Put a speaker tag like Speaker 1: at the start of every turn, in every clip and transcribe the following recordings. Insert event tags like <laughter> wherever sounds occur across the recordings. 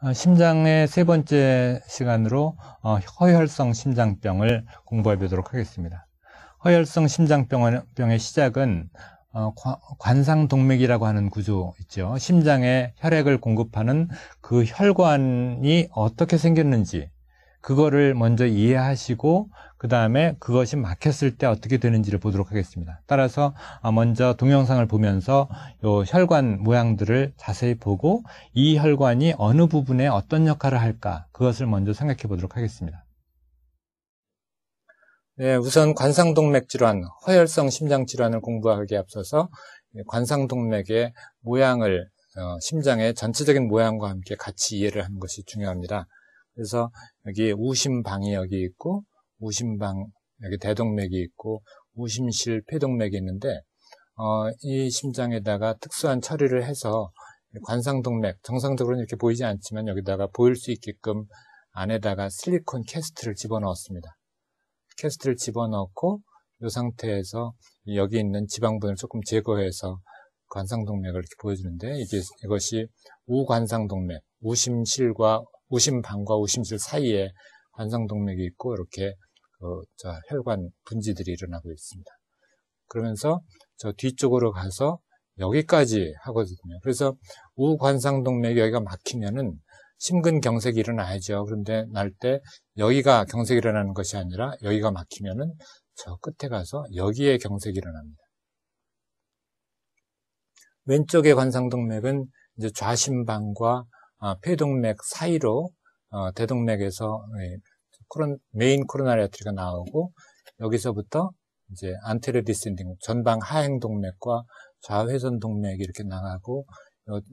Speaker 1: 어, 심장의 세 번째 시간으로 어, 허혈성 심장병을 공부해 보도록 하겠습니다. 허혈성 심장병의 시작은 어, 관상동맥이라고 하는 구조 있죠. 심장에 혈액을 공급하는 그 혈관이 어떻게 생겼는지 그거를 먼저 이해하시고 그 다음에 그것이 막혔을 때 어떻게 되는지를 보도록 하겠습니다. 따라서 아, 먼저 동영상을 보면서 요 혈관 모양들을 자세히 보고 이 혈관이 어느 부분에 어떤 역할을 할까 그것을 먼저 생각해 보도록 하겠습니다. 네, 우선 관상동맥 질환, 허혈성 심장 질환을 공부하기에 앞서서 관상동맥의 모양을 어, 심장의 전체적인 모양과 함께 같이 이해를 하는 것이 중요합니다. 그래서 여기 우심방이 여기 있고 우심방 여기 대동맥이 있고 우심실 폐동맥이 있는데 어, 이 심장에다가 특수한 처리를 해서 관상동맥 정상적으로는 이렇게 보이지 않지만 여기다가 보일 수 있게끔 안에다가 실리콘 캐스트를 집어넣었습니다. 캐스트를 집어넣고 이 상태에서 여기 있는 지방분을 조금 제거해서 관상동맥을 이렇게 보여주는데 이게 이것이 우관상동맥, 우심실과 우심방과 우심실 사이에 관상동맥이 있고 이렇게 그 혈관 분지들이 일어나고 있습니다. 그러면서 저 뒤쪽으로 가서 여기까지 하거든요. 그래서 우관상동맥 이 여기가 막히면은 심근경색이 일어나야죠. 그런데 날 때 여기가 경색이 일어나는 것이 아니라 여기가 막히면은 저 끝에 가서 여기에 경색이 일어납니다. 왼쪽의 관상동맥은 이제 좌심방과 어, 폐동맥 사이로 어, 대동맥에서 예, 메인 코로나리 아트리가 나오고 여기서부터 이제 안테르 디센딩 전방 하행 동맥과 좌회전 동맥이 이렇게 나가고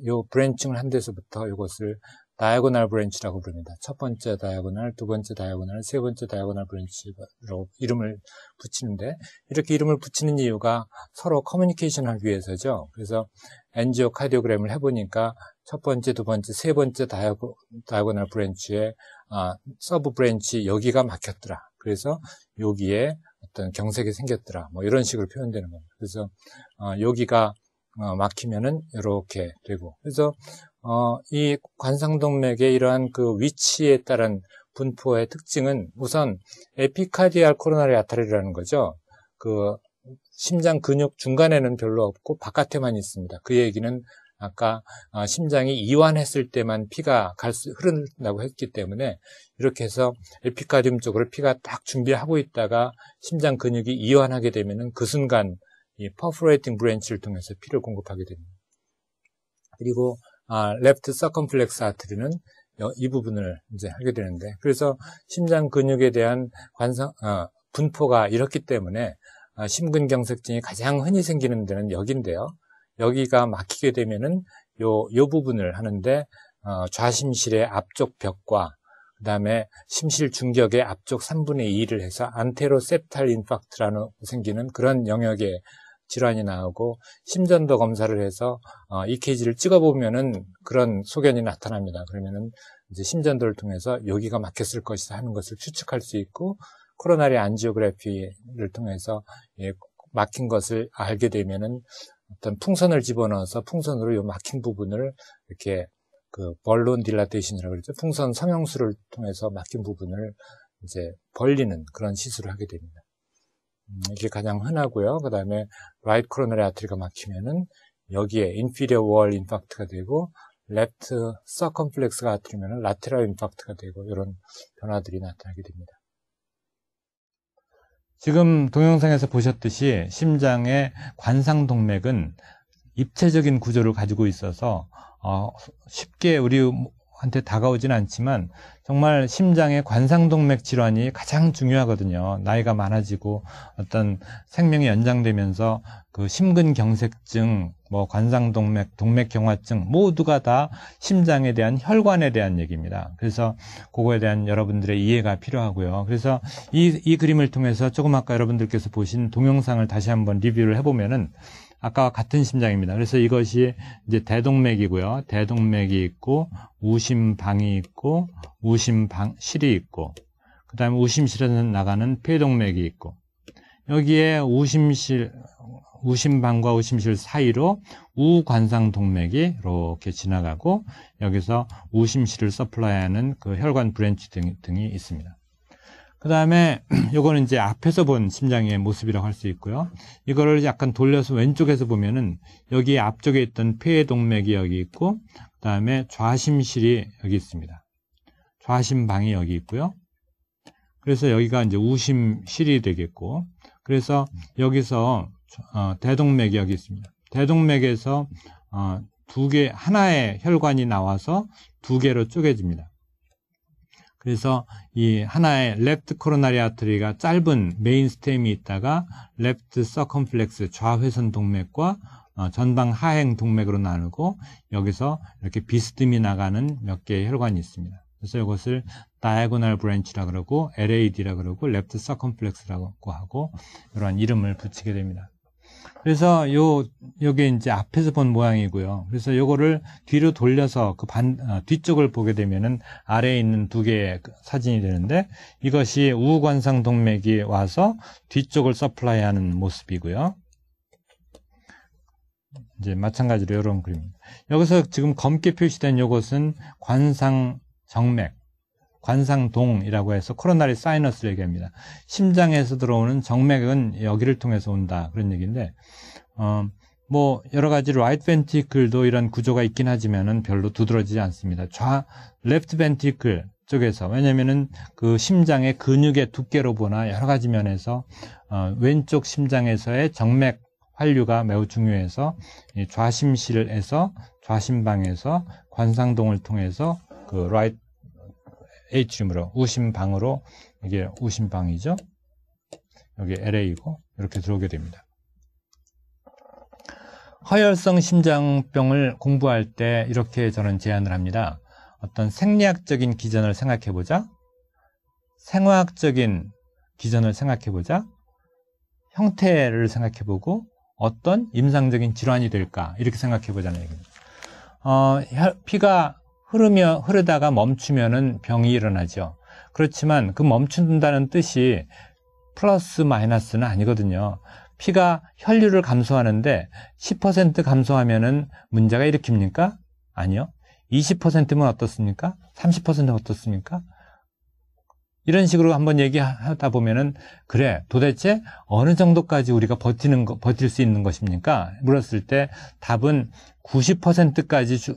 Speaker 1: 요 브랜칭을 한 데서부터 이것을 다이아고날 브랜치라고 부릅니다. 첫 번째 다이아고날두 번째 다이아고날세 번째 다이아고날 브랜치로 이름을 붙이는데 이렇게 이름을 붙이는 이유가 서로 커뮤니케이션을 하기 위해서죠. 그래서 엔지오 카디오그램을 해보니까 첫 번째, 두 번째, 세 번째 다이아고, 다이아고널 브랜치에 아, 서브 브랜치 여기가 막혔더라. 그래서 여기에 어떤 경색이 생겼더라. 뭐 이런 식으로 표현되는 겁니다. 그래서 어, 여기가 어, 막히면은 이렇게 되고 그래서 어, 이 관상동맥의 이러한 그 위치에 따른 분포의 특징은 우선 에피카디알 코로나리 아타리라는 거죠. 그 심장 근육 중간에는 별로 없고 바깥에만 있습니다. 그 얘기는 아까 어, 심장이 이완했을 때만 피가 갈 수, 흐른다고 했기 때문에 이렇게 해서 에피카디움 쪽으로 피가 딱 준비하고 있다가 심장 근육이 이완하게 되면은 그 순간 이 퍼프레이팅 브랜치를 통해서 피를 공급하게 됩니다. 그리고 레프트 서컴플렉스 아트리는 이 부분을 이제 하게 되는데 그래서 심장 근육에 대한 관상 어, 분포가 이렇기 때문에 어, 심근경색증이 가장 흔히 생기는 데는 여기인데요. 여기가 막히게 되면은 요 요 부분을 하는데 어, 좌심실의 앞쪽 벽과 그 다음에 심실 중격의 앞쪽 3분의 2를 해서 안테로세탈 인팍트라는 생기는 그런 영역에 질환이 나오고 심전도 검사를 해서 어, EKG를 찍어보면은 그런 소견이 나타납니다. 그러면은 이제 심전도를 통해서 여기가 막혔을 것이다 하는 것을 추측할 수 있고 코로나리 안지오그래피를 통해서 예, 막힌 것을 알게 되면은 어떤 풍선을 집어넣어서 풍선으로 이 막힌 부분을 이렇게 그 벌론 딜라테이션이라고 그러죠. 풍선 성형술을 통해서 막힌 부분을 이제 벌리는 그런 시술을 하게 됩니다. 음, 이게 가장 흔하고요. 그 다음에 right coronary artery가 막히면은 여기에 inferior wall i n f a c t 가 되고 left circumflex가 아트리면은 lateral i n f a c t 가 되고 이런 변화들이 나타나게 됩니다. 지금 동영상에서 보셨듯이 심장의 관상동맥은 입체적인 구조를 가지고 있어서 어, 쉽게 우리 한테 다가오진 않지만 정말 심장의 관상동맥 질환이 가장 중요하거든요. 나이가 많아지고 어떤 생명이 연장되면서 그 심근경색증, 뭐 관상동맥, 동맥경화증 모두가 다 심장에 대한 혈관에 대한 얘기입니다. 그래서 그거에 대한 여러분들의 이해가 필요하고요. 그래서 이, 이 그림을 통해서 조금 아까 여러분들께서 보신 동영상을 다시 한번 리뷰를 해보면은 아까와 같은 심장입니다. 그래서 이것이 이제 대동맥이고요. 대동맥이 있고 우심방이 있고 우심방실이 있고 그다음에 우심실에서 나가는 폐동맥이 있고 여기에 우심실 우심방과 우심실 사이로 우관상동맥이 이렇게 지나가고 여기서 우심실을 서플라이하는 그 혈관 브랜치 등, 등이 있습니다. 그 다음에 <clears throat> 요거는 이제 앞에서 본 심장의 모습이라고 할 수 있고요. 이거를 약간 돌려서 왼쪽에서 보면은 여기 앞쪽에 있던 폐 동맥이 여기 있고 그 다음에 좌심실이 여기 있습니다. 좌심방이 여기 있고요. 그래서 여기가 이제 우심실이 되겠고 그래서 여기서 어, 대동맥이 여기 있습니다. 대동맥에서 어, 두 개, 하나의 혈관이 나와서 두 개로 쪼개집니다. 그래서 이 하나의 left coronary artery가 짧은 메인 스템이 있다가 left circumflex 좌회선 동맥과 어, 전방 하행 동맥으로 나누고 여기서 이렇게 비스듬히 나가는 몇 개의 혈관이 있습니다. 그래서 이것을 다이아고널 브랜치라 그러고 LAD라 그러고 leptocircumflex라고 하고 이러한 이름을 붙이게 됩니다. 그래서 요 요게 이제 앞에서 본 모양이고요. 그래서 요거를 뒤로 돌려서 그반 어, 뒤쪽을 보게 되면은 아래에 있는 두 개의 그 사진이 되는데 이것이 우관상 동맥이 와서 뒤쪽을 서플라이하는 모습이고요. 이제 마찬가지로 이런 그림입니다. 여기서 지금 검게 표시된 요것은 관상 정맥 관상동이라고 해서 코로나리 사이너스를 얘기합니다. 심장에서 들어오는 정맥은 여기를 통해서 온다. 그런 얘기인데, 어, 뭐, 여러 가지 라이트 벤티클도 이런 구조가 있긴 하지만은 별로 두드러지지 않습니다. 좌, 레프트 벤티클 쪽에서, 왜냐면은 그 심장의 근육의 두께로 보나 여러 가지 면에서, 어, 왼쪽 심장에서의 정맥 환류가 매우 중요해서 좌심실에서 좌심방에서 관상동을 통해서 그 r i g H음으로 우심방으로 이게 우심방이죠. 여기 LA이고 이렇게 들어오게 됩니다. 허혈성 심장병을 공부할 때 이렇게 저는 제안을 합니다. 어떤 생리학적인 기전을 생각해보자. 생화학적인 기전을 생각해보자. 형태를 생각해보고 어떤 임상적인 질환이 될까 이렇게 생각해보자는 얘기입니다. 어, 피가 흐르며 흐르다가 멈추면은 병이 일어나죠. 그렇지만 그 멈춘다는 뜻이 플러스 마이너스는 아니거든요. 피가 혈류를 감소하는데 10% 감소하면은 문제가 일으킵니까? 아니요. 20%면 어떻습니까? 30%면 어떻습니까? 이런 식으로 한번 얘기하다 보면은 그래 도대체 어느 정도까지 우리가 버티는 거, 버틸 수 있는 것입니까? 물었을 때 답은 90%까지 주,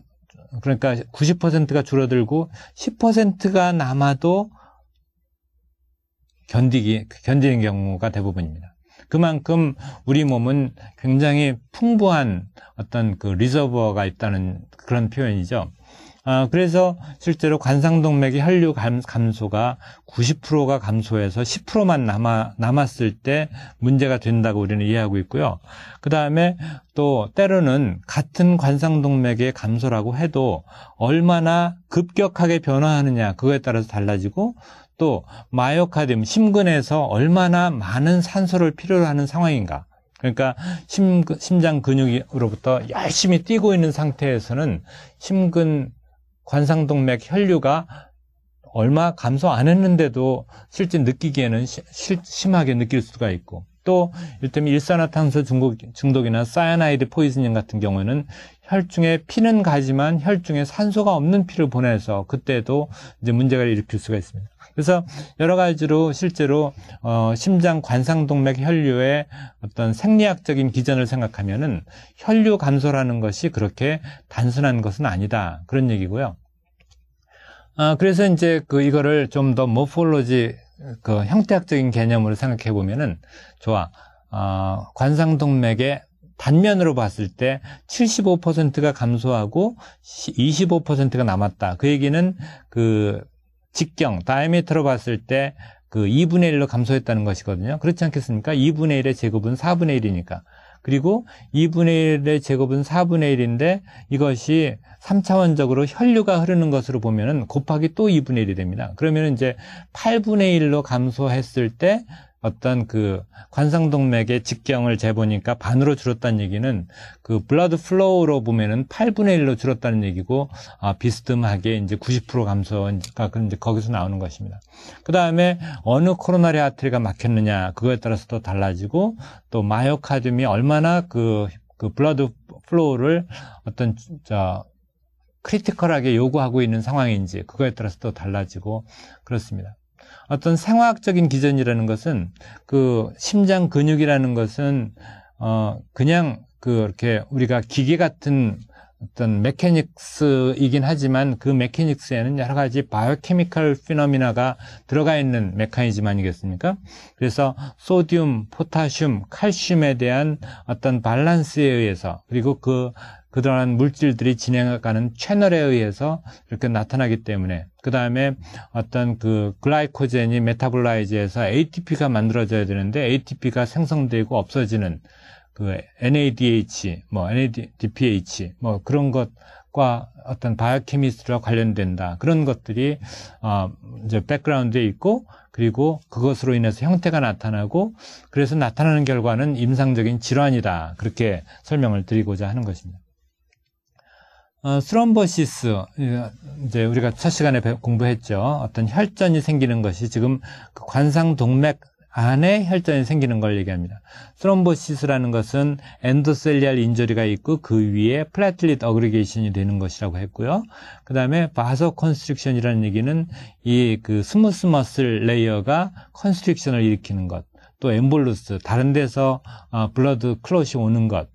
Speaker 1: 그러니까 90%가 줄어들고 10%가 남아도 견디기, 견디는 경우가 대부분입니다. 그만큼 우리 몸은 굉장히 풍부한 어떤 그 리저버가 있다는 그런 표현이죠. 아, 그래서 실제로 관상동맥의 혈류 감, 감소가 90%가 감소해서 10%만 남아, 남았을 때 문제가 된다고 우리는 이해하고 있고요. 그 다음에 또 때로는 같은 관상동맥의 감소라고 해도 얼마나 급격하게 변화하느냐 그거에 따라서 달라지고 또마요카디움 심근에서 얼마나 많은 산소를 필요로 하는 상황인가 그러니까 심, 심장 근육으로부터 열심히 뛰고 있는 상태에서는 심근 관상동맥 혈류가 얼마 감소 안 했는데도 실제 느끼기에는 시, 실, 심하게 느낄 수가 있고 또이를테면 일산화탄소 중독, 이나 사이아나이드 포이즌닝 같은 경우는 에 혈중에 피는 가지만 혈중에 산소가 없는 피를 보내서 그때도 이제 문제가 일으킬 수가 있습니다. 그래서 여러 가지로 실제로 어, 심장 관상동맥 혈류의 어떤 생리학적인 기전을 생각하면은 혈류 감소라는 것이 그렇게 단순한 것은 아니다 그런 얘기고요. 아, 그래서 이제 그 이거를 좀 더 모폴로지 그 형태학적인 개념으로 생각해 보면은 좋아. 어, 관상동맥의 단면으로 봤을 때 75%가 감소하고 25%가 남았다. 그 얘기는 그 직경, 다이미터로 봤을 때 그 2분의 1로 감소했다는 것이거든요. 그렇지 않겠습니까? 2분의 1의 제곱은 4분의 1이니까. 그리고 2분의 1의 제곱은 4분의 1인데 이것이 3차원적으로 혈류가 흐르는 것으로 보면은 곱하기 또 2분의 1이 됩니다. 그러면 이제 8분의 1로 감소했을 때 어떤 그 관상동맥의 직경을 재보니까 반으로 줄었다는 얘기는 그 블러드 플로우로 보면은 8분의 1로 줄었다는 얘기고 아, 비스듬하게 이제 90% 감소가 그런 이제 거기서 나오는 것입니다. 그 다음에 어느 코로나리 아트리가 막혔느냐 그거에 따라서 또 달라지고 또마요카듐이 얼마나 그, 그 블러드 플로우를 어떤 저 크리티컬하게 요구하고 있는 상황인지 그거에 따라서 또 달라지고 그렇습니다. 어떤 생화학적인 기전이라는 것은 그 심장 근육이라는 것은 어 그냥 그 이렇게 우리가 기계 같은 어떤 메케닉스이긴 하지만 그 메케닉스에는 여러 가지 바이오케미컬 피노미나가 들어가 있는 메커니즘 아니겠습니까? 그래서 소디움, 포타슘, 칼슘에 대한 어떤 밸런스에 의해서 그리고 그 그동안 물질들이 진행하는 채널에 의해서 이렇게 나타나기 때문에 그 다음에 어떤 그 글라이코젠이 메타볼라이즈에서 ATP가 만들어져야 되는데 ATP가 생성되고 없어지는 그 NADH, 뭐 NADPH, 뭐 그런 것과 어떤 바이오케미스트와 관련된다. 그런 것들이 어 이제 백그라운드에 있고 그리고 그것으로 인해서 형태가 나타나고 그래서 나타나는 결과는 임상적인 질환이다. 그렇게 설명을 드리고자 하는 것입니다. 어, 스럼버시스 예, 이제 우리가 첫 시간에 공부했죠. 어떤 혈전이 생기는 것이 지금 그 관상 동맥 안에 혈전이 생기는 걸 얘기합니다. 스럼버시스라는 것은 엔도셀리알 인조리가 있고 그 위에 플래틀릿 어그리게이션이 되는 것이라고 했고요. 그 다음에 바소 컨스트릭션이라는 얘기는 이 그 스무스 머슬 레이어가 컨스트릭션을 일으키는 것, 또 엠볼루스, 다른 데서 아, 블러드 클롯이 오는 것,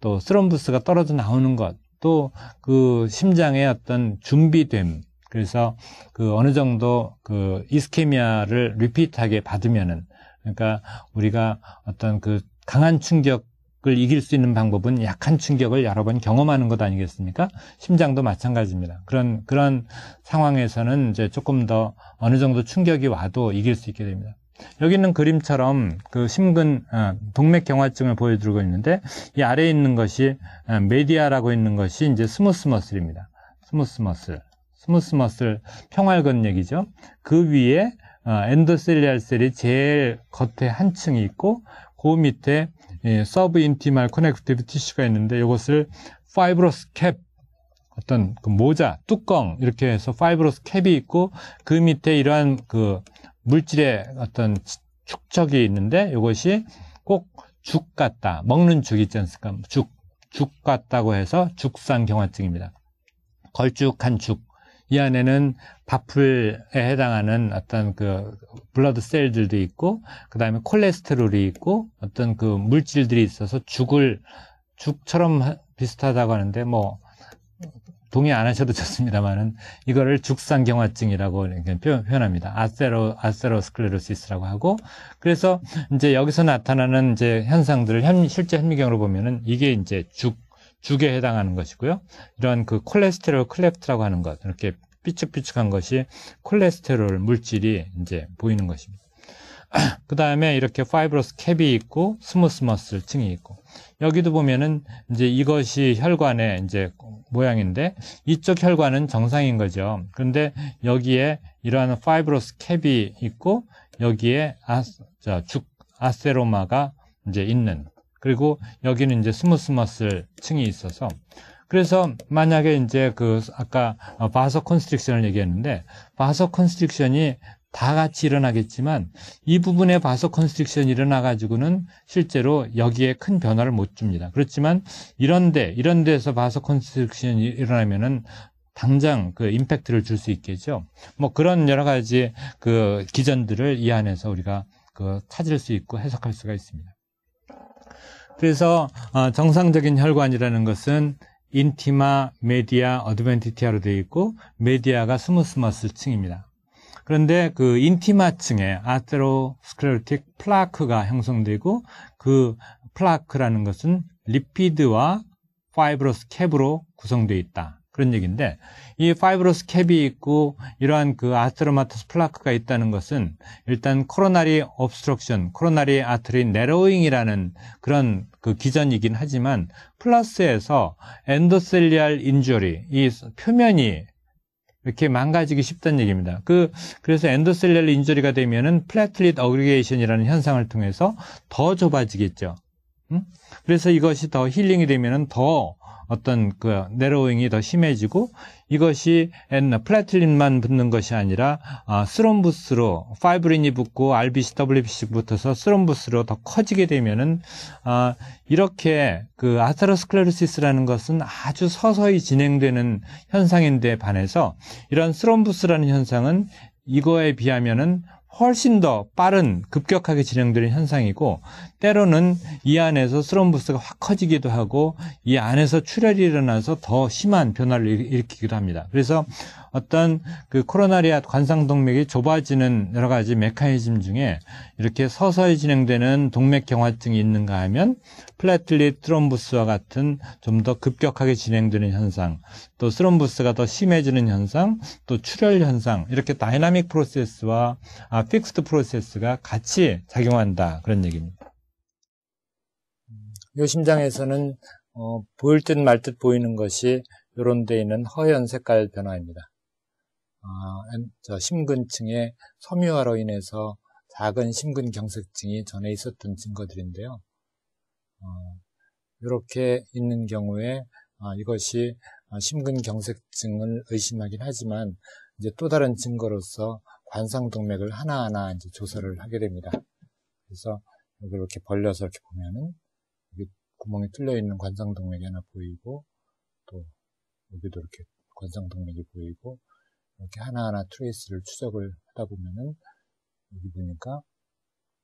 Speaker 1: 또 스럼부스가 떨어져 나오는 것, 또그 심장의 어떤 준비됨 그래서 그 어느 정도 그 이스케미아를 리피트하게 받으면은 그러니까 우리가 어떤 그 강한 충격 을 이길 수 있는 방법은 약한 충격을 여러 번 경험하는 것 아니겠습니까? 심장도 마찬가지입니다. 그런 그런 상황에서는 이제 조금 더 어느 정도 충격이 와도 이길 수 있게 됩니다. 여기 있는 그림처럼 그 심근 어, 동맥 경화증을 보여주고 있는데 이 아래에 있는 것이 어, 메디아라고 있는 것이 이제 스무스 머슬입니다. 스무스 머슬. 스무스 머슬 평활근 얘기죠. 그 위에 어, 엔도셀리알 셀이 제일 겉에 한 층이 있고 그 밑에 예, 서브 인티말 커넥티브 티슈가 있는데 이것을 파이브로스 캡 어떤 그 모자 뚜껑 이렇게 해서 파이브로스 캡이 있고 그 밑에 이러한 그 물질의 어떤 축적이 있는데 이것이 꼭 죽 같다. 먹는 죽 있지 않습니까? 죽, 죽 같다고 해서 죽상경화증입니다. 걸쭉한 죽. 이 안에는 밥풀에 해당하는 어떤 그 블러드 셀들도 있고, 그 다음에 콜레스테롤이 있고, 어떤 그 물질들이 있어서 죽을, 죽처럼 비슷하다고 하는데, 뭐, 동의 안 하셔도 좋습니다만은 이거를 죽상 경화증이라고 표현합니다. 아세로 아세로스클레로시스라고 하고 그래서 이제 여기서 나타나는 이제 현상들을 현, 실제 현미경으로 보면은 이게 이제 죽 죽에 해당하는 것이고요. 이런 그 콜레스테롤 클레트라고 하는 것 이렇게 삐죽삐죽한 것이 콜레스테롤 물질이 이제 보이는 것입니다. <clears throat> 그 다음에 이렇게 파이브로스 캡이 있고 스무스머슬 층이 있고 여기도 보면은 이제 이것이 혈관의 이제 모양인데 이쪽 혈관은 정상인 거죠. 그런데 여기에 이러한 파이브로스 캡이 있고 여기에 아 죽, 아세로마가 이제 있는 그리고 여기는 이제 스무스머슬 층이 있어서 그래서 만약에 이제 그 아까 어, 바서 컨스트릭션을 얘기했는데 바서 컨스트릭션이 다 같이 일어나겠지만 이 부분에 봐서 컨스트릭션이 일어나가지고는 실제로 여기에 큰 변화를 못 줍니다. 그렇지만 이런데 이런 데서 봐서 컨스트릭션이 일어나면은 당장 그 임팩트를 줄 수 있겠죠. 뭐 그런 여러 가지 그 기전들을 이 안에서 우리가 그 찾을 수 있고 해석할 수가 있습니다. 그래서 어, 정상적인 혈관이라는 것은 인티마, 메디아, 어드벤티티아로 되어 있고 메디아가 스무스머스 층입니다. 그런데 그 인티마층에 아테로스클레로틱 플라크가 형성되고 그 플라크라는 것은 리피드와 파이브러스 캡으로 구성되어 있다. 그런 얘기인데 이 파이브로스 캡이 있고 이러한 그 아스트로마토스 플라크가 있다는 것은 일단 코로나리 업스트럭션, 코로나리 아트리 네로잉이라는 그런 그 기전이긴 하지만 플러스에서 엔도셀리알 인조리 이 표면이 이렇게 망가지기 쉽다는 얘기입니다. 그 그래서 엔도셀렐 인조리가 되면은 플래틀릿 어그리게이션이라는 현상을 통해서 더 좁아지겠죠. 음? 그래서 이것이 더 힐링이 되면은 더 어떤 그 내로잉이 더 심해지고 이것이 플래틀린만 붙는 것이 아니라 아, 스롬부스로 파이브린이 붙고 RBC, WBC 붙어서 스롬부스로 더 커지게 되면은 아, 이렇게 그 아테로스클레로시스라는 것은 아주 서서히 진행되는 현상인데 반해서 이런 스롬부스라는 현상은 이거에 비하면은 훨씬 더 빠른 급격하게 진행되는 현상이고 때로는 이 안에서 스럼부스가 확 커지기도 하고 이 안에서 출혈이 일어나서 더 심한 변화를 일으키기도 합니다. 그래서 어떤 그 코로나리아 관상동맥이 좁아지는 여러 가지 메커니즘 중에 이렇게 서서히 진행되는 동맥 경화증이 있는가 하면 플래틀릿 트롬부스와 같은 좀 더 급격하게 진행되는 현상, 또트롬부스가더 심해지는 현상, 또 출혈 현상 이렇게 다이나믹 프로세스와 아픽스트 프로세스가 같이 작용한다 그런 얘기입니다. 요심장에서는 어, 보일 듯 말 듯 보이는 것이 요런 데 있는 허연 색깔 변화입니다. 어, 심근층의 섬유화로 인해서 작은 심근경색증이 전에 있었던 증거들인데요. 이렇게 어, 있는 경우에 어, 이것이 심근경색증을 의심하긴 하지만 이제 또 다른 증거로서 관상동맥을 하나하나 이제 조사를 하게 됩니다. 그래서 이렇게 벌려서 이렇게 보면은 구멍이 뚫려 있는 관상동맥이 하나 보이고 또 여기도 이렇게 관상동맥이 보이고 이렇게 하나하나 트레이스를 추적을 하다 보면은 여기 보니까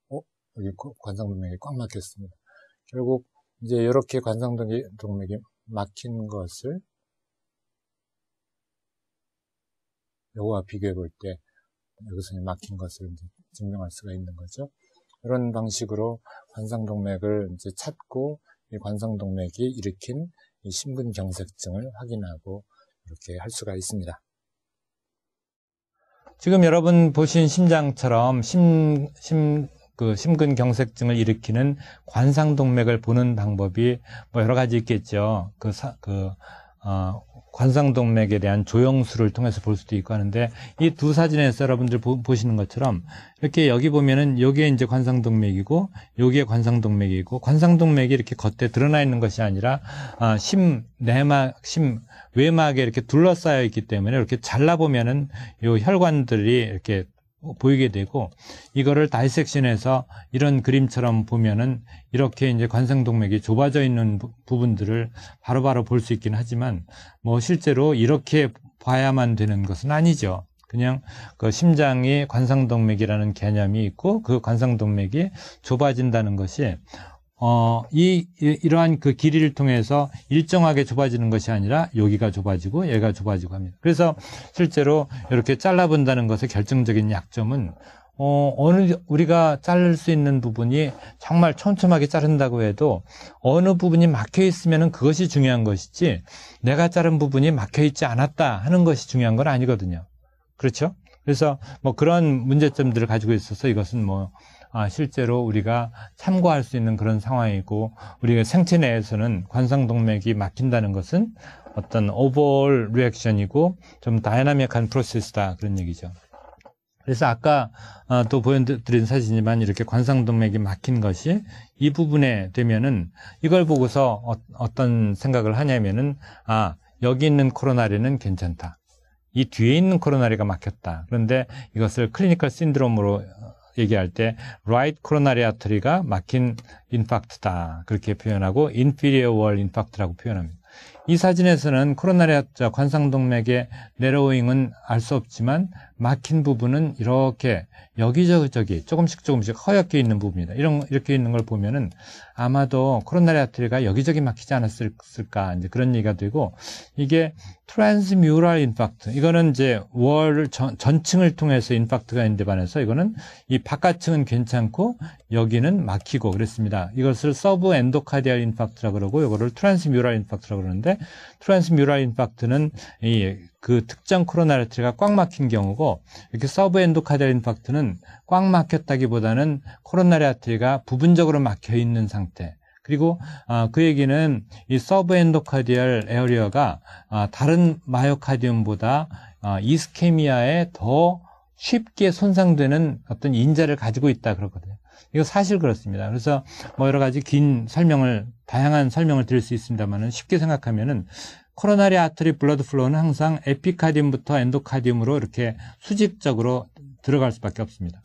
Speaker 1: 어 여기 관상동맥이 꽉 막혔습니다. 결국 이제 이렇게 관상동맥이 막힌 것을 요거와 비교해 볼 때 여기서 막힌 것을 이제 증명할 수가 있는 거죠. 이런 방식으로 관상동맥을 이제 찾고 이 관상동맥이 일으킨 이 심근경색증을 확인하고 이렇게 할 수가 있습니다. 지금 여러분 보신 심장처럼 심, 심, 그 심근경색증을 일으키는 관상동맥을 보는 방법이 뭐 여러 가지 있겠죠. 그, 사, 그, 어, 관상동맥에 대한 조영술을 통해서 볼 수도 있고 하는데 이 두 사진에서 여러분들 보, 시는 것처럼 이렇게 여기 보면은 여기에 이제 관상동맥이고 여기에 관상동맥이고 관상동맥이 이렇게 겉에 드러나 있는 것이 아니라 아, 심 내막 심 외막에 이렇게 둘러싸여 있기 때문에 이렇게 잘라보면은 이 혈관들이 이렇게 보이게 되고 이거를 다이섹션해서 이런 그림처럼 보면은 이렇게 이제 관상동맥이 좁아져 있는 부, 부분들을 바로바로 볼 수 있긴 하지만 뭐 실제로 이렇게 봐야만 되는 것은 아니죠. 그냥 그 심장이 관상동맥이라는 개념이 있고 그 관상동맥이 좁아진다는 것이 어, 이, 이러한 그 길이를 통해서 일정하게 좁아지는 것이 아니라 여기가 좁아지고 얘가 좁아지고 합니다. 그래서 실제로 이렇게 잘라본다는 것의 결정적인 약점은 어, 어느, 우리가 자를 수 있는 부분이 정말 촘촘하게 자른다고 해도 어느 부분이 막혀 있으면 그것이 중요한 것이지 내가 자른 부분이 막혀 있지 않았다 하는 것이 중요한 건 아니거든요. 그렇죠? 그래서 뭐 그런 문제점들을 가지고 있어서 이것은 뭐 아, 실제로 우리가 참고할 수 있는 그런 상황이고 우리가 생체 내에서는 관상동맥이 막힌다는 것은 어떤 오버올 리액션이고 좀 다이나믹한 프로세스다 그런 얘기죠. 그래서 아까 어, 또 보여드린 사진이지만 이렇게 관상동맥이 막힌 것이 이 부분에 되면은 이걸 보고서 어, 떤 생각을 하냐면은 아 여기 있는 코로나리는 괜찮다. 이 뒤에 있는 코로나리가 막혔다. 그런데 이것을 클리니컬 신드롬으로 어, 얘기할 때 right coronary artery가 막힌 인farct다 그렇게 표현하고 inferior wall infarct라고 표현합니다. 이 사진에서는 코로나리 아관상동맥의 내로잉은 알 수 없지만 막힌 부분은 이렇게 여기저기 조금씩 조금씩 허옇게 있는 부분이다. 이런 이렇게 있는 걸 보면은 아마도 코로나리 아트리가 여기저기 막히지 않았을까 이제 그런 얘기가 되고 이게 트랜스뮤럴 인팍트 이거는 이제 월 전, 층을 통해서 인팍트가 있는데 반해서 이거는 이 바깥층은 괜찮고 여기는 막히고 그랬습니다. 이것을 서브 엔도카디알 인팍트라 고 그러고 이거를 트랜스뮤럴 인팍트라 고 그러는데 트랜스뮤럴 인팍트는 이그 특정 코로나레트가 꽉 막힌 경우고 이렇게 서브 엔도카디알 인 f a 는꽉 막혔다기보다는 코로나레트가 부분적으로 막혀 있는 상태. 그리고 아, 그 얘기는 이 서브 엔도카디얼 에어리어가 아, 다른 마요카디움보다 아, 이스케미아에 더 쉽게 손상되는 어떤 인자를 가지고 있다 그렇거든요. 이거 사실 그렇습니다. 그래서 뭐 여러 가지 긴 설명을 다양한 설명을 드릴 수 있습니다만은 쉽게 생각하면은 코로나리 아터리 블러드 플로우는 항상 에피카디움부터 엔도카디움으로 이렇게 수직적으로 들어갈 수밖에 없습니다.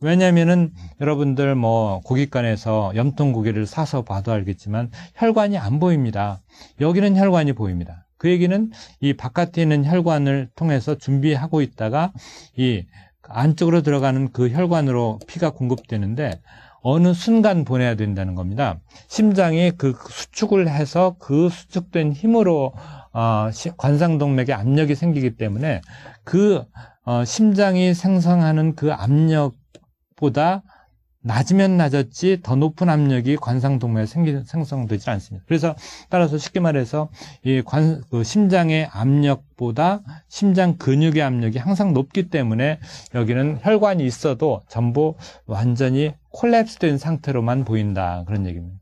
Speaker 1: 왜냐면은 여러분들 뭐 고기관에서 염통 고기를 사서 봐도 알겠지만 혈관이 안 보입니다. 여기는 혈관이 보입니다. 그 얘기는 이 바깥에 있는 혈관을 통해서 준비하고 있다가 이 안쪽으로 들어가는 그 혈관으로 피가 공급되는데 어느 순간 보내야 된다는 겁니다. 심장이 그 수축을 해서 그 수축된 힘으로 어, 관상동맥에 압력이 생기기 때문에 그 어, 심장이 생성하는 그 압력보다 낮으면 낮았지 더 높은 압력이 관상동맥에 생기, 생성되지 않습니다. 그래서 따라서 쉽게 말해서 이 관, 그 심장의 압력보다 심장 근육의 압력이 항상 높기 때문에 여기는 혈관이 있어도 전부 완전히 콜랩스된 상태로만 보인다 그런 얘기입니다.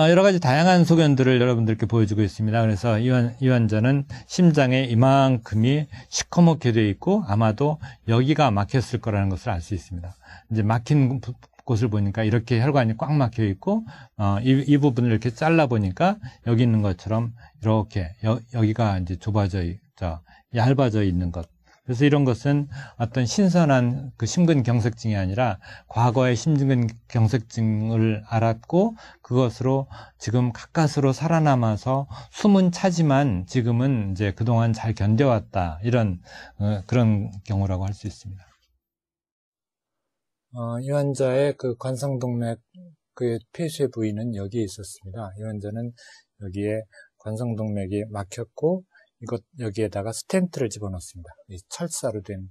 Speaker 1: 아, 여러 가지 다양한 소견들을 여러분들께 보여주고 있습니다. 그래서 이, 환, 이 환자는 심장에 이만큼이 시커멓게 돼 있고 아마도 여기가 막혔을 거라는 것을 알 수 있습니다. 이제 막힌 곳을 보니까 이렇게 혈관이 꽉 막혀 있고 어, 이, 이, 부분을 이렇게 잘라 보니까 여기 있는 것처럼 이렇게 여, 기가 이제 좁아져 있죠. 얇아져 있는 것 그래서 이런 것은 어떤 신선한 그 심근경색증이 아니라 과거의 심근경색증을 알았고 그것으로 지금 가까스로 살아남아서 숨은 차지만 지금은 이제 그동안 잘 견뎌왔다 이런 어, 그런 경우라고 할 수 있습니다. 어, 이 환자의 그 관상동맥 그의 폐쇄 부위는 여기에 있었습니다. 이 환자는 여기에 관상동맥이 막혔고 이것 여기에다가 스텐트를 집어넣습니다. 철사로 된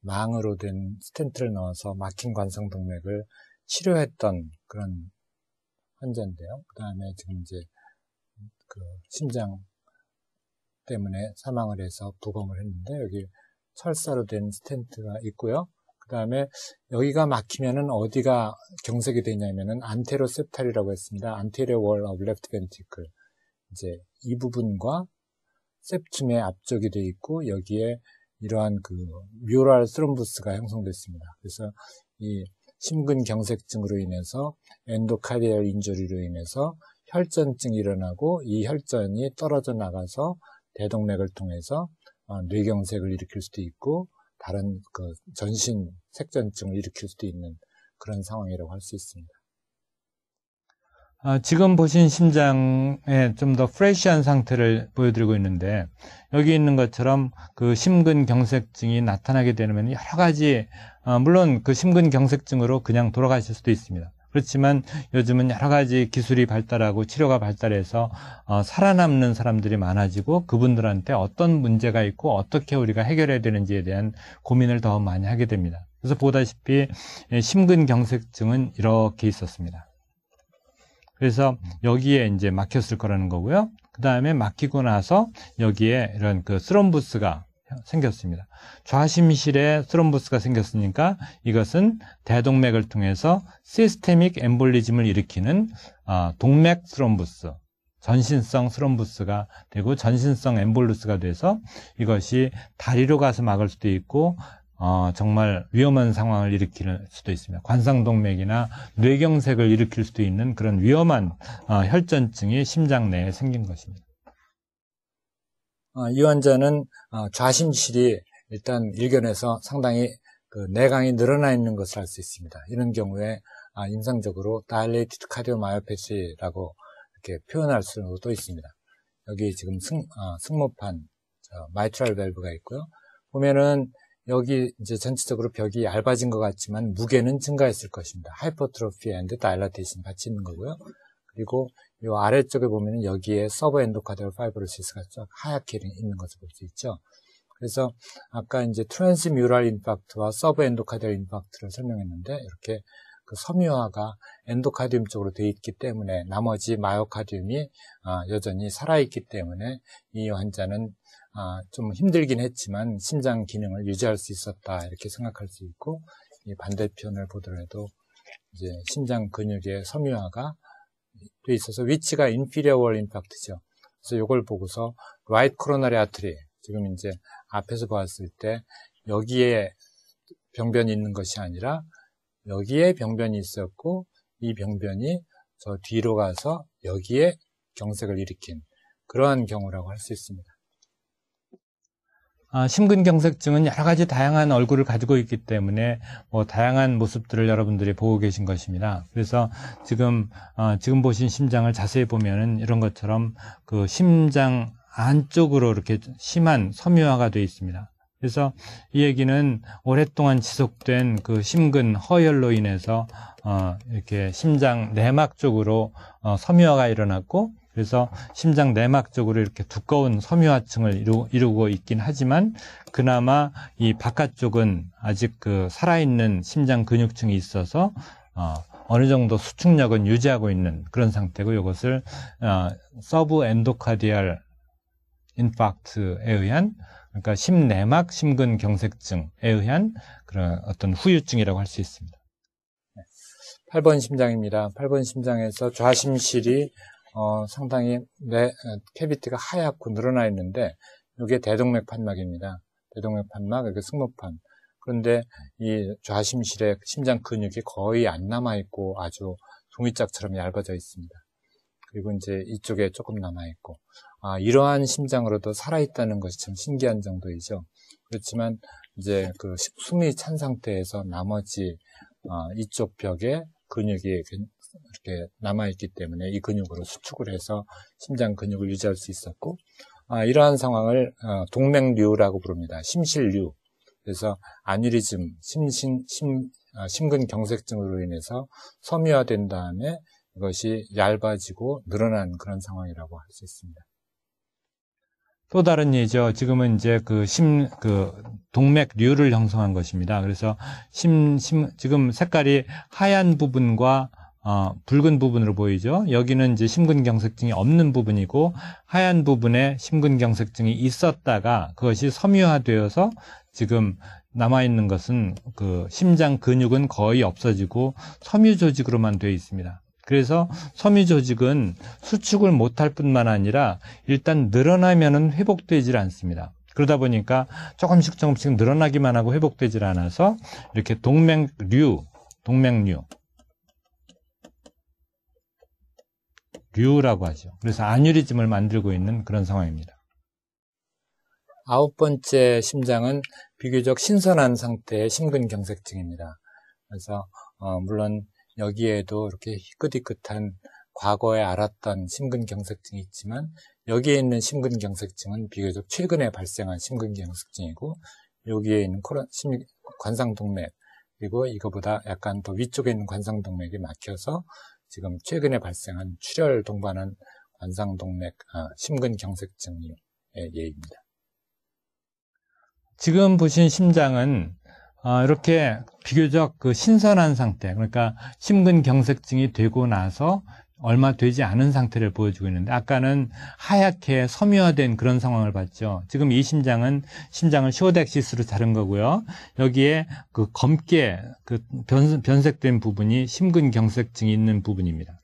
Speaker 1: 망으로 된 스텐트를 넣어서 막힌 관성동맥을 치료했던 그런 환자인데요. 그 다음에 지금 이제 그 심장 때문에 사망을 해서 부검을 했는데 여기 철사로 된 스텐트가 있고요. 그 다음에 여기가 막히면은 어디가 경색이 되냐면은 안테로세탈이라고 했습니다. 안테리어 월 오브 레프트 벤티클 이제 이 부분과 세쯤에 압적이 되어 있고 여기에 이러한 그 뮤럴 스럼부스가 형성됐습니다. 그래서 이 심근경색증으로 인해서 엔도카디얼 인조리로 인해서 혈전증이 일어나고 이 혈전이 떨어져 나가서 대동맥을 통해서 어, 뇌경색을 일으킬 수도 있고 다른 그 전신 색전증을 일으킬 수도 있는 그런 상황이라고 할 수 있습니다. 아, 지금 보신 심장의 좀 더 프레쉬한 상태를 보여드리고 있는데 여기 있는 것처럼 그 심근경색증이 나타나게 되면 여러 가지 아, 물론 그 심근경색증으로 그냥 돌아가실 수도 있습니다. 그렇지만 요즘은 여러 가지 기술이 발달하고 치료가 발달해서 어, 살아남는 사람들이 많아지고 그분들한테 어떤 문제가 있고 어떻게 우리가 해결해야 되는지에 대한 고민을 더 많이 하게 됩니다. 그래서 보다시피 예, 심근경색증은 이렇게 있었습니다. 그래서 여기에 이제 막혔을 거라는 거고요. 그 다음에 막히고 나서 여기에 이런 그 스럼부스가 생겼습니다. 좌심실에 스럼부스가 생겼으니까 이것은 대동맥을 통해서 시스테믹 엠볼리즘을 일으키는 아, 동맥 스럼부스, 전신성 스럼부스가 되고 전신성 엠볼루스가 돼서 이것이 다리로 가서 막을 수도 있고 어, 정말 위험한 상황을 일으킬 수도 있습니다. 관상동맥이나 뇌경색을 일으킬 수도 있는 그런 위험한 어, 혈전증이 심장 내에 생긴 것입니다. 어, 이 환자는 어, 좌심실이 일단 일견에서 상당히 그 내강이 늘어나 있는 것을 알 수 있습니다. 이런 경우에 아, 임상적으로 다일레이티드 카디오마이오패시라고 이렇게 표현할 수도 있습니다. 여기 지금 승, 어, 모판 마이트랄 밸브가 있고요. 보면은 여기 이제 전체적으로 벽이 얇아진 것 같지만 무게는 증가했을 것입니다. 하이퍼트로피 앤드 다일라테이션 같이 있는 거고요. 그리고 이 아래쪽에 보면 여기에 서버엔도카데얼 파이브로시스가 쫙 하얗게 있는 것을 볼 수 있죠. 그래서 아까 이제 트랜스뮤럴 임팩트와 서브 엔도카데얼 임팩트를 설명했는데 이렇게 그 섬유화가 엔도카디움 쪽으로 되어 있기 때문에 나머지 마요카디움이 아, 여전히 살아있기 때문에 이 환자는 아, 좀 힘들긴 했지만 심장 기능을 유지할 수 있었다 이렇게 생각할 수 있고 이 반대편을 보더라도 이제 심장 근육의 섬유화가 돼 있어서 위치가 인피리어 월 임팩트죠. 그래서 이걸 보고서 라이트 코로나리 아트리 지금 이제 앞에서 보았을 때 여기에 병변이 있는 것이 아니라 여기에 병변이 있었고 이 병변이 저 뒤로 가서 여기에 경색을 일으킨 그러한 경우라고 할 수 있습니다. 아, 심근경색증은 여러 가지 다양한 얼굴을 가지고 있기 때문에 뭐 다양한 모습들을 여러분들이 보고 계신 것입니다. 그래서 지금 어, 지금 보신 심장을 자세히 보면은 이런 것처럼 그 심장 안쪽으로 이렇게 심한 섬유화가 되어 있습니다. 그래서 이 얘기는 오랫동안 지속된 그 심근 허혈로 인해서 어, 이렇게 심장 내막 쪽으로 어, 섬유화가 일어났고 그래서 심장 내막 쪽으로 이렇게 두꺼운 섬유화층을 이루, 이루고 있긴 하지만 그나마 이 바깥쪽은 아직 그 살아있는 심장 근육층이 있어서 어, 어느 정도 수축력은 유지하고 있는 그런 상태고 이것을 어, 서브 엔도카디알 인팍트에 의한 그러니까 심내막 심근경색증에 의한 그런 어떤 후유증이라고 할 수 있습니다. 8번 심장입니다. 8번 심장에서 좌심실이 어, 상당히 매, 어, 캐비티가 하얗고 늘어나 있는데 이게 대동맥 판막입니다. 대동맥 판막, 이렇게 승모판. 그런데 네. 이 좌심실의 심장 근육이 거의 안 남아 있고 아주 종이짝처럼 얇아져 있습니다. 그리고 이제 이쪽에 조금 남아 있고 아, 이러한 심장으로도 살아 있다는 것이 참 신기한 정도이죠. 그렇지만 이제 그 숨이 찬 상태에서 나머지 아, 이쪽 벽에 근육이 이렇게 남아있기 때문에 이 근육으로 수축을 해서 심장 근육을 유지할 수 있었고, 아, 이러한 상황을 어, 동맥류라고 부릅니다. 심실류. 그래서 아뉴리즘, 심신, 심, 아, 심근경색증으로 인해서 섬유화된 다음에 이것이 얇아지고 늘어난 그런 상황이라고 할 수 있습니다. 또 다른 예죠. 지금은 이제 그 심, 그 동맥류를 형성한 것입니다. 그래서 심, 심, 지금 색깔이 하얀 부분과 어, 붉은 부분으로 보이죠. 여기는 이제 심근경색증이 없는 부분이고 하얀 부분에 심근경색증이 있었다가 그것이 섬유화되어서 지금 남아 있는 것은 그 심장 근육은 거의 없어지고 섬유 조직으로만 되어 있습니다. 그래서 섬유 조직은 수축을 못할 뿐만 아니라 일단 늘어나면은 회복되질 않습니다. 그러다 보니까 조금씩 조금씩 늘어나기만 하고 회복되질 않아서 이렇게 동맥류, 동맥류 류라고 하죠. 그래서 아뉴리즘을 만들고 있는 그런 상황입니다. 아홉 번째 심장은 비교적 신선한 상태의 심근경색증입니다. 그래서 어, 물론 여기에도 이렇게 희끗희끗한 과거에 알았던 심근경색증이 있지만 여기에 있는 심근경색증은 비교적 최근에 발생한 심근경색증이고 여기에 있는 코라, 심, 관상동맥 그리고 이거보다 약간 더 위쪽에 있는 관상동맥이 막혀서 지금 최근에 발생한 출혈 동반한 관상동맥 아, 심근경색증의 예입니다. 지금 보신 심장은 아, 이렇게 비교적 그 신선한 상태, 그러니까 심근경색증이 되고 나서 얼마 되지 않은 상태를 보여주고 있는데 아까는 하얗게 섬유화된 그런 상황을 봤죠. 지금 이 심장은 심장을 시오덱시스로 자른 거고요. 여기에 그 검게 그 변, 변색된 부분이 심근경색증이 있는 부분입니다.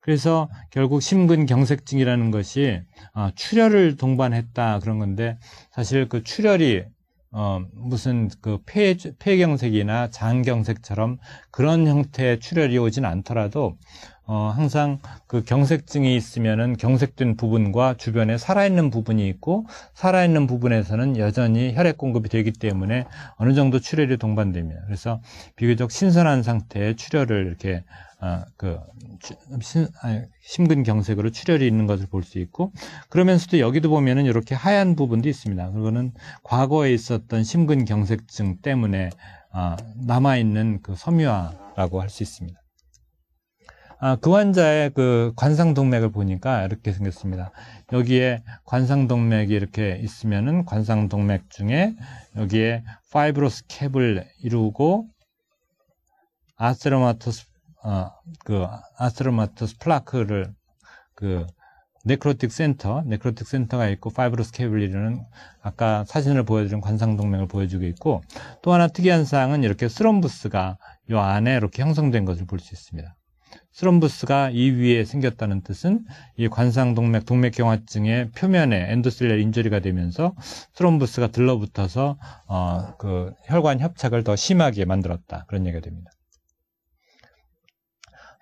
Speaker 1: 그래서 결국 심근경색증이라는 것이 아, 출혈을 동반했다 그런 건데 사실 그 출혈이 어, 무슨 그 폐, 폐경색이나 장경색처럼 그런 형태의 출혈이 오진 않더라도 어, 항상 그 경색증이 있으면은 경색된 부분과 주변에 살아있는 부분이 있고 살아있는 부분에서는 여전히 혈액 공급이 되기 때문에 어느 정도 출혈이 동반됩니다. 그래서 비교적 신선한 상태의 출혈을 이렇게 아, 그 심, 아니, 심근경색으로 출혈이 있는 것을 볼 수 있고 그러면서도 여기도 보면은 이렇게 하얀 부분도 있습니다. 그거는 과거에 있었던 심근경색증 때문에 아, 남아 있는 그 섬유화라고 할 수 있습니다. 아, 그 환자의 그 관상동맥을 보니까 이렇게 생겼습니다. 여기에 관상동맥이 이렇게 있으면은 관상동맥 중에 여기에 파이브로스 캡을 이루고 아스테로마토스 어, 그아스트로마트스 플라크를 그 네크로틱 센터, 네크로틱 센터가 있고 파이브로스 케이블리는 아까 사진을 보여드린 관상동맥을 보여주고 있고 또 하나 특이한 사항은 이렇게 스럼부스가 이 안에 이렇게 형성된 것을 볼 수 있습니다. 스럼부스가 이 위에 생겼다는 뜻은 이 관상동맥 동맥경화증의 표면에 엔도셀 인조리가 되면서 스럼부스가 들러붙어서 어, 그 혈관 협착을 더 심하게 만들었다 그런 얘기가 됩니다.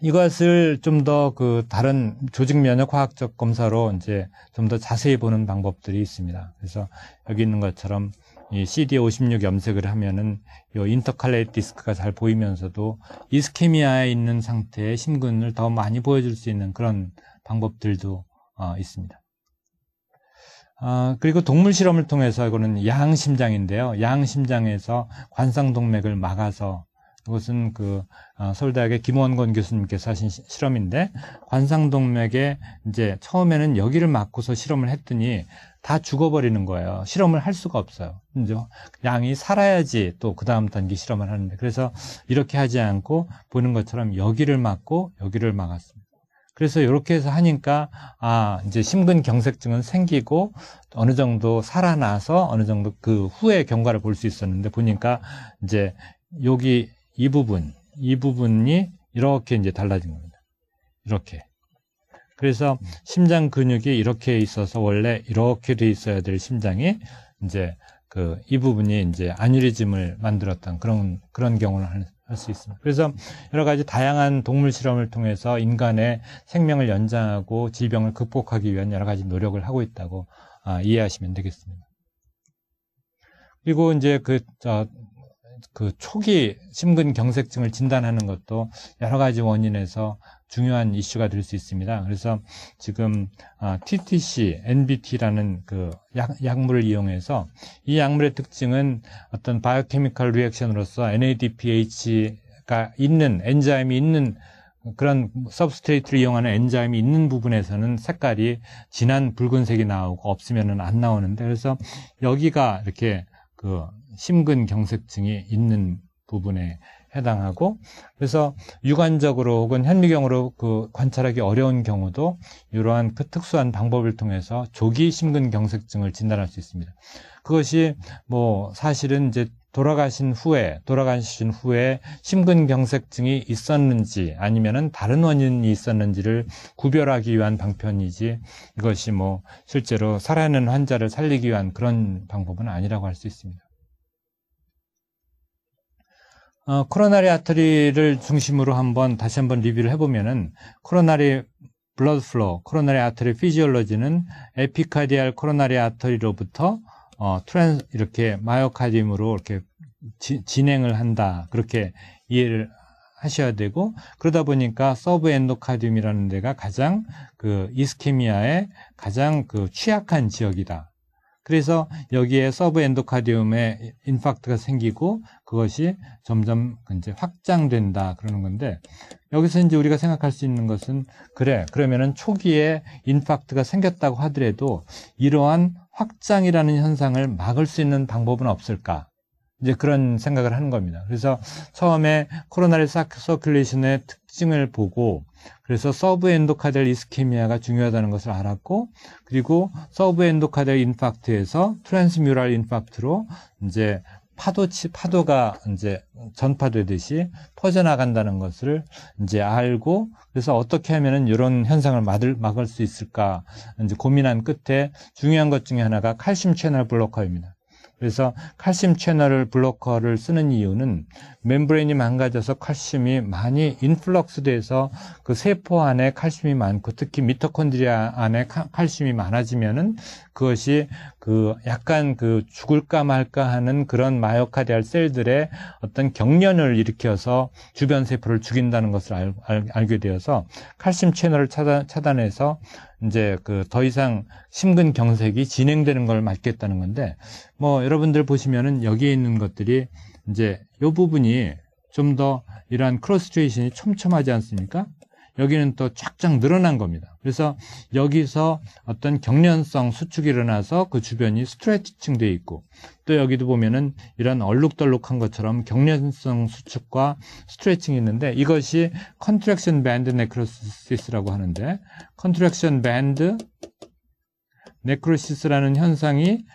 Speaker 1: 이것을 좀 더 그 다른 조직 면역 화학적 검사로 이제 좀 더 자세히 보는 방법들이 있습니다. 그래서 여기 있는 것처럼 이 CD56 염색을 하면은 요 인터칼레이트 디스크가 잘 보이면서도 이스케미아에 있는 상태의 심근을 더 많이 보여줄 수 있는 그런 방법들도 어, 있습니다. 아, 그리고 동물 실험을 통해서 이거는 양 심장인데요. 양 심장에서 관상동맥을 막아서 이것은 그 아, 서울대학의 김원건 교수님께서 하신 실험인데 관상동맥에 이제 처음에는 여기를 막고서 실험을 했더니 다 죽어버리는 거예요. 실험을 할 수가 없어요. 이제 양이 살아야지 또 그 다음 단계 실험을 하는데 그래서 이렇게 하지 않고 보는 것처럼 여기를 막고 여기를 막았습니다. 그래서 이렇게 해서 하니까 아 이제 심근경색증은 생기고 어느 정도 살아나서 어느 정도 그후에 경과를 볼 수 있었는데 보니까 이제 여기 이 부분, 이 부분이 이렇게 이제 달라진 겁니다. 이렇게. 그래서 음. 심장 근육이 이렇게 있어서 원래 이렇게 돼 있어야 될 심장이 이제 그 이 부분이 이제 아뉴리즘을 만들었던 그런 그런 경우를 할 수 있습니다. 그래서 여러 가지 다양한 동물 실험을 통해서 인간의 생명을 연장하고 질병을 극복하기 위한 여러 가지 노력을 하고 있다고 아, 이해하시면 되겠습니다. 그리고 이제 그 저, 그 초기 심근경색증을 진단하는 것도 여러 가지 원인에서 중요한 이슈가 될 수 있습니다. 그래서 지금 아, TTC, NBT라는 그 약, 약 물을 이용해서 이 약물의 특징은 어떤 바이오케미컬 리액션으로서 NADPH가 있는 엔자임이 있는 그런 서브스테이트를 이용하는 엔자임이 있는 부분에서는 색깔이 진한 붉은색이 나오고 없으면은 안 나오는데 그래서 여기가 이렇게 그 심근경색증이 있는 부분에 해당하고 그래서 유관적으로 혹은 현미경으로 그 관찰하기 어려운 경우도 이러한 그 특수한 방법을 통해서 조기 심근경색증을 진단할 수 있습니다. 그것이 뭐 사실은 이제 돌아가신 후에 돌아가신 후에 심근경색증이 있었는지 아니면은 다른 원인이 있었는지를 구별하기 위한 방편이지 이것이 뭐 실제로 살아있는 환자를 살리기 위한 그런 방법은 아니라고 할 수 있습니다. 어, 코로나리 아터리를 중심으로 한번 다시 한번 리뷰를 해보면은 코로나리 블러드 플로우, 코로나리 아터리 피지얼로지는 에피카디알 코로나리 아터리로부터 어, 트랜 스 이렇게 마요카디움으로 이렇게 지, 진행을 한다 그렇게 이해를 하셔야 되고 그러다 보니까 서브 엔도카디움이라는 데가 가장 그 이스케미아의 가장 그 취약한 지역이다. 그래서 여기에 서브 엔도카디움에 인팍트가 생기고 그것이 점점 이제 확장된다 그러는 건데 여기서 이제 우리가 생각할 수 있는 것은 그래 그러면은 초기에 인팍트가 생겼다고 하더라도 이러한 확장이라는 현상을 막을 수 있는 방법은 없을까? 이제 그런 생각을 하는 겁니다. 그래서 처음에 코로나리 서큘레이션의 특징을 보고 그래서 서브 엔도카델 이스케미아가 중요하다는 것을 알았고 그리고 서브 엔도카델 인팍트에서 트랜스뮤럴 인팍트로 이제 파도치 파도가 이제 전파되듯이 퍼져나간다는 것을 이제 알고 그래서 어떻게 하면은 이런 현상을 막을, 막을 수 있을까 이제 고민한 끝에 중요한 것 중에 하나가 칼슘 채널 블로커입니다. 그래서 칼슘 채널을 블로커를 쓰는 이유는 멤브레인이 망가져서 칼슘이 많이 인플럭스 돼서 그 세포 안에 칼슘이 많고 특히 미토콘드리아 안에 칼슘이 많아지면은 그것이 그 약간 그 죽을까 말까 하는 그런 마요카디알 셀들의 어떤 경련을 일으켜서 주변 세포를 죽인다는 것을 알, 알게 되어서 칼슘 채널을 차단, 차단해서 이제 그더 이상 심근경색이 진행되는 걸 막겠다는 건데 뭐 여러분들 보시면은 여기에 있는 것들이 이제 요 부분이 좀 더 이러한 크로스 트레이션이 촘촘하지 않습니까? 여기는 또 쫙쫙 늘어난 겁니다. 그래서 여기서 어떤 경련성 수축이 일어나서 그 주변이 스트레칭 돼 있고 또 여기도 보면은 이런 얼룩덜룩한 것처럼 경련성 수축과 스트레칭이 있는데 이것이 컨트랙션 밴드 네크로시스라고 하는데 컨트랙션 밴드 네크로시스라는 현상이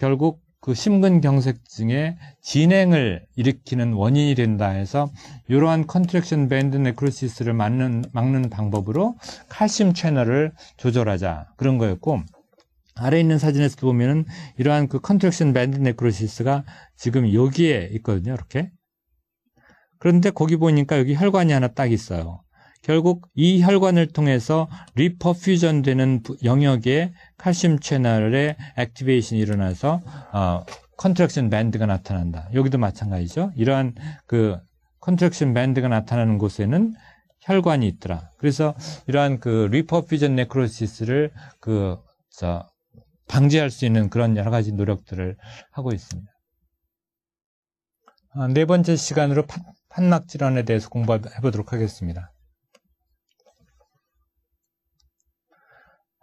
Speaker 1: 결국 그 심근경색증의 진행을 일으키는 원인이 된다 해서 이러한 컨트랙션 밴드 네크로시스를 막는, 막는 방법으로 칼슘 채널을 조절하자 그런 거였고 아래 있는 사진에서 보면은 이러한 그 컨트랙션 밴드 네크로시스가 지금 여기에 있거든요 이렇게 그런데 거기 보니까 여기 혈관이 하나 딱 있어요 결국 이 혈관을 통해서 리퍼퓨전 되는 영역에 칼슘 채널의 액티베이션이 일어나서 어, 컨트랙션 밴드가 나타난다. 여기도 마찬가지죠. 이러한 그 컨트랙션 밴드가 나타나는 곳에는 혈관이 있더라. 그래서 이러한 그 리퍼퓨전 네크로시스를 그 저, 방지할 수 있는 그런 여러 가지 노력들을 하고 있습니다. 아, 네 번째 시간으로 판막 질환에 대해서 공부해 보도록 하겠습니다.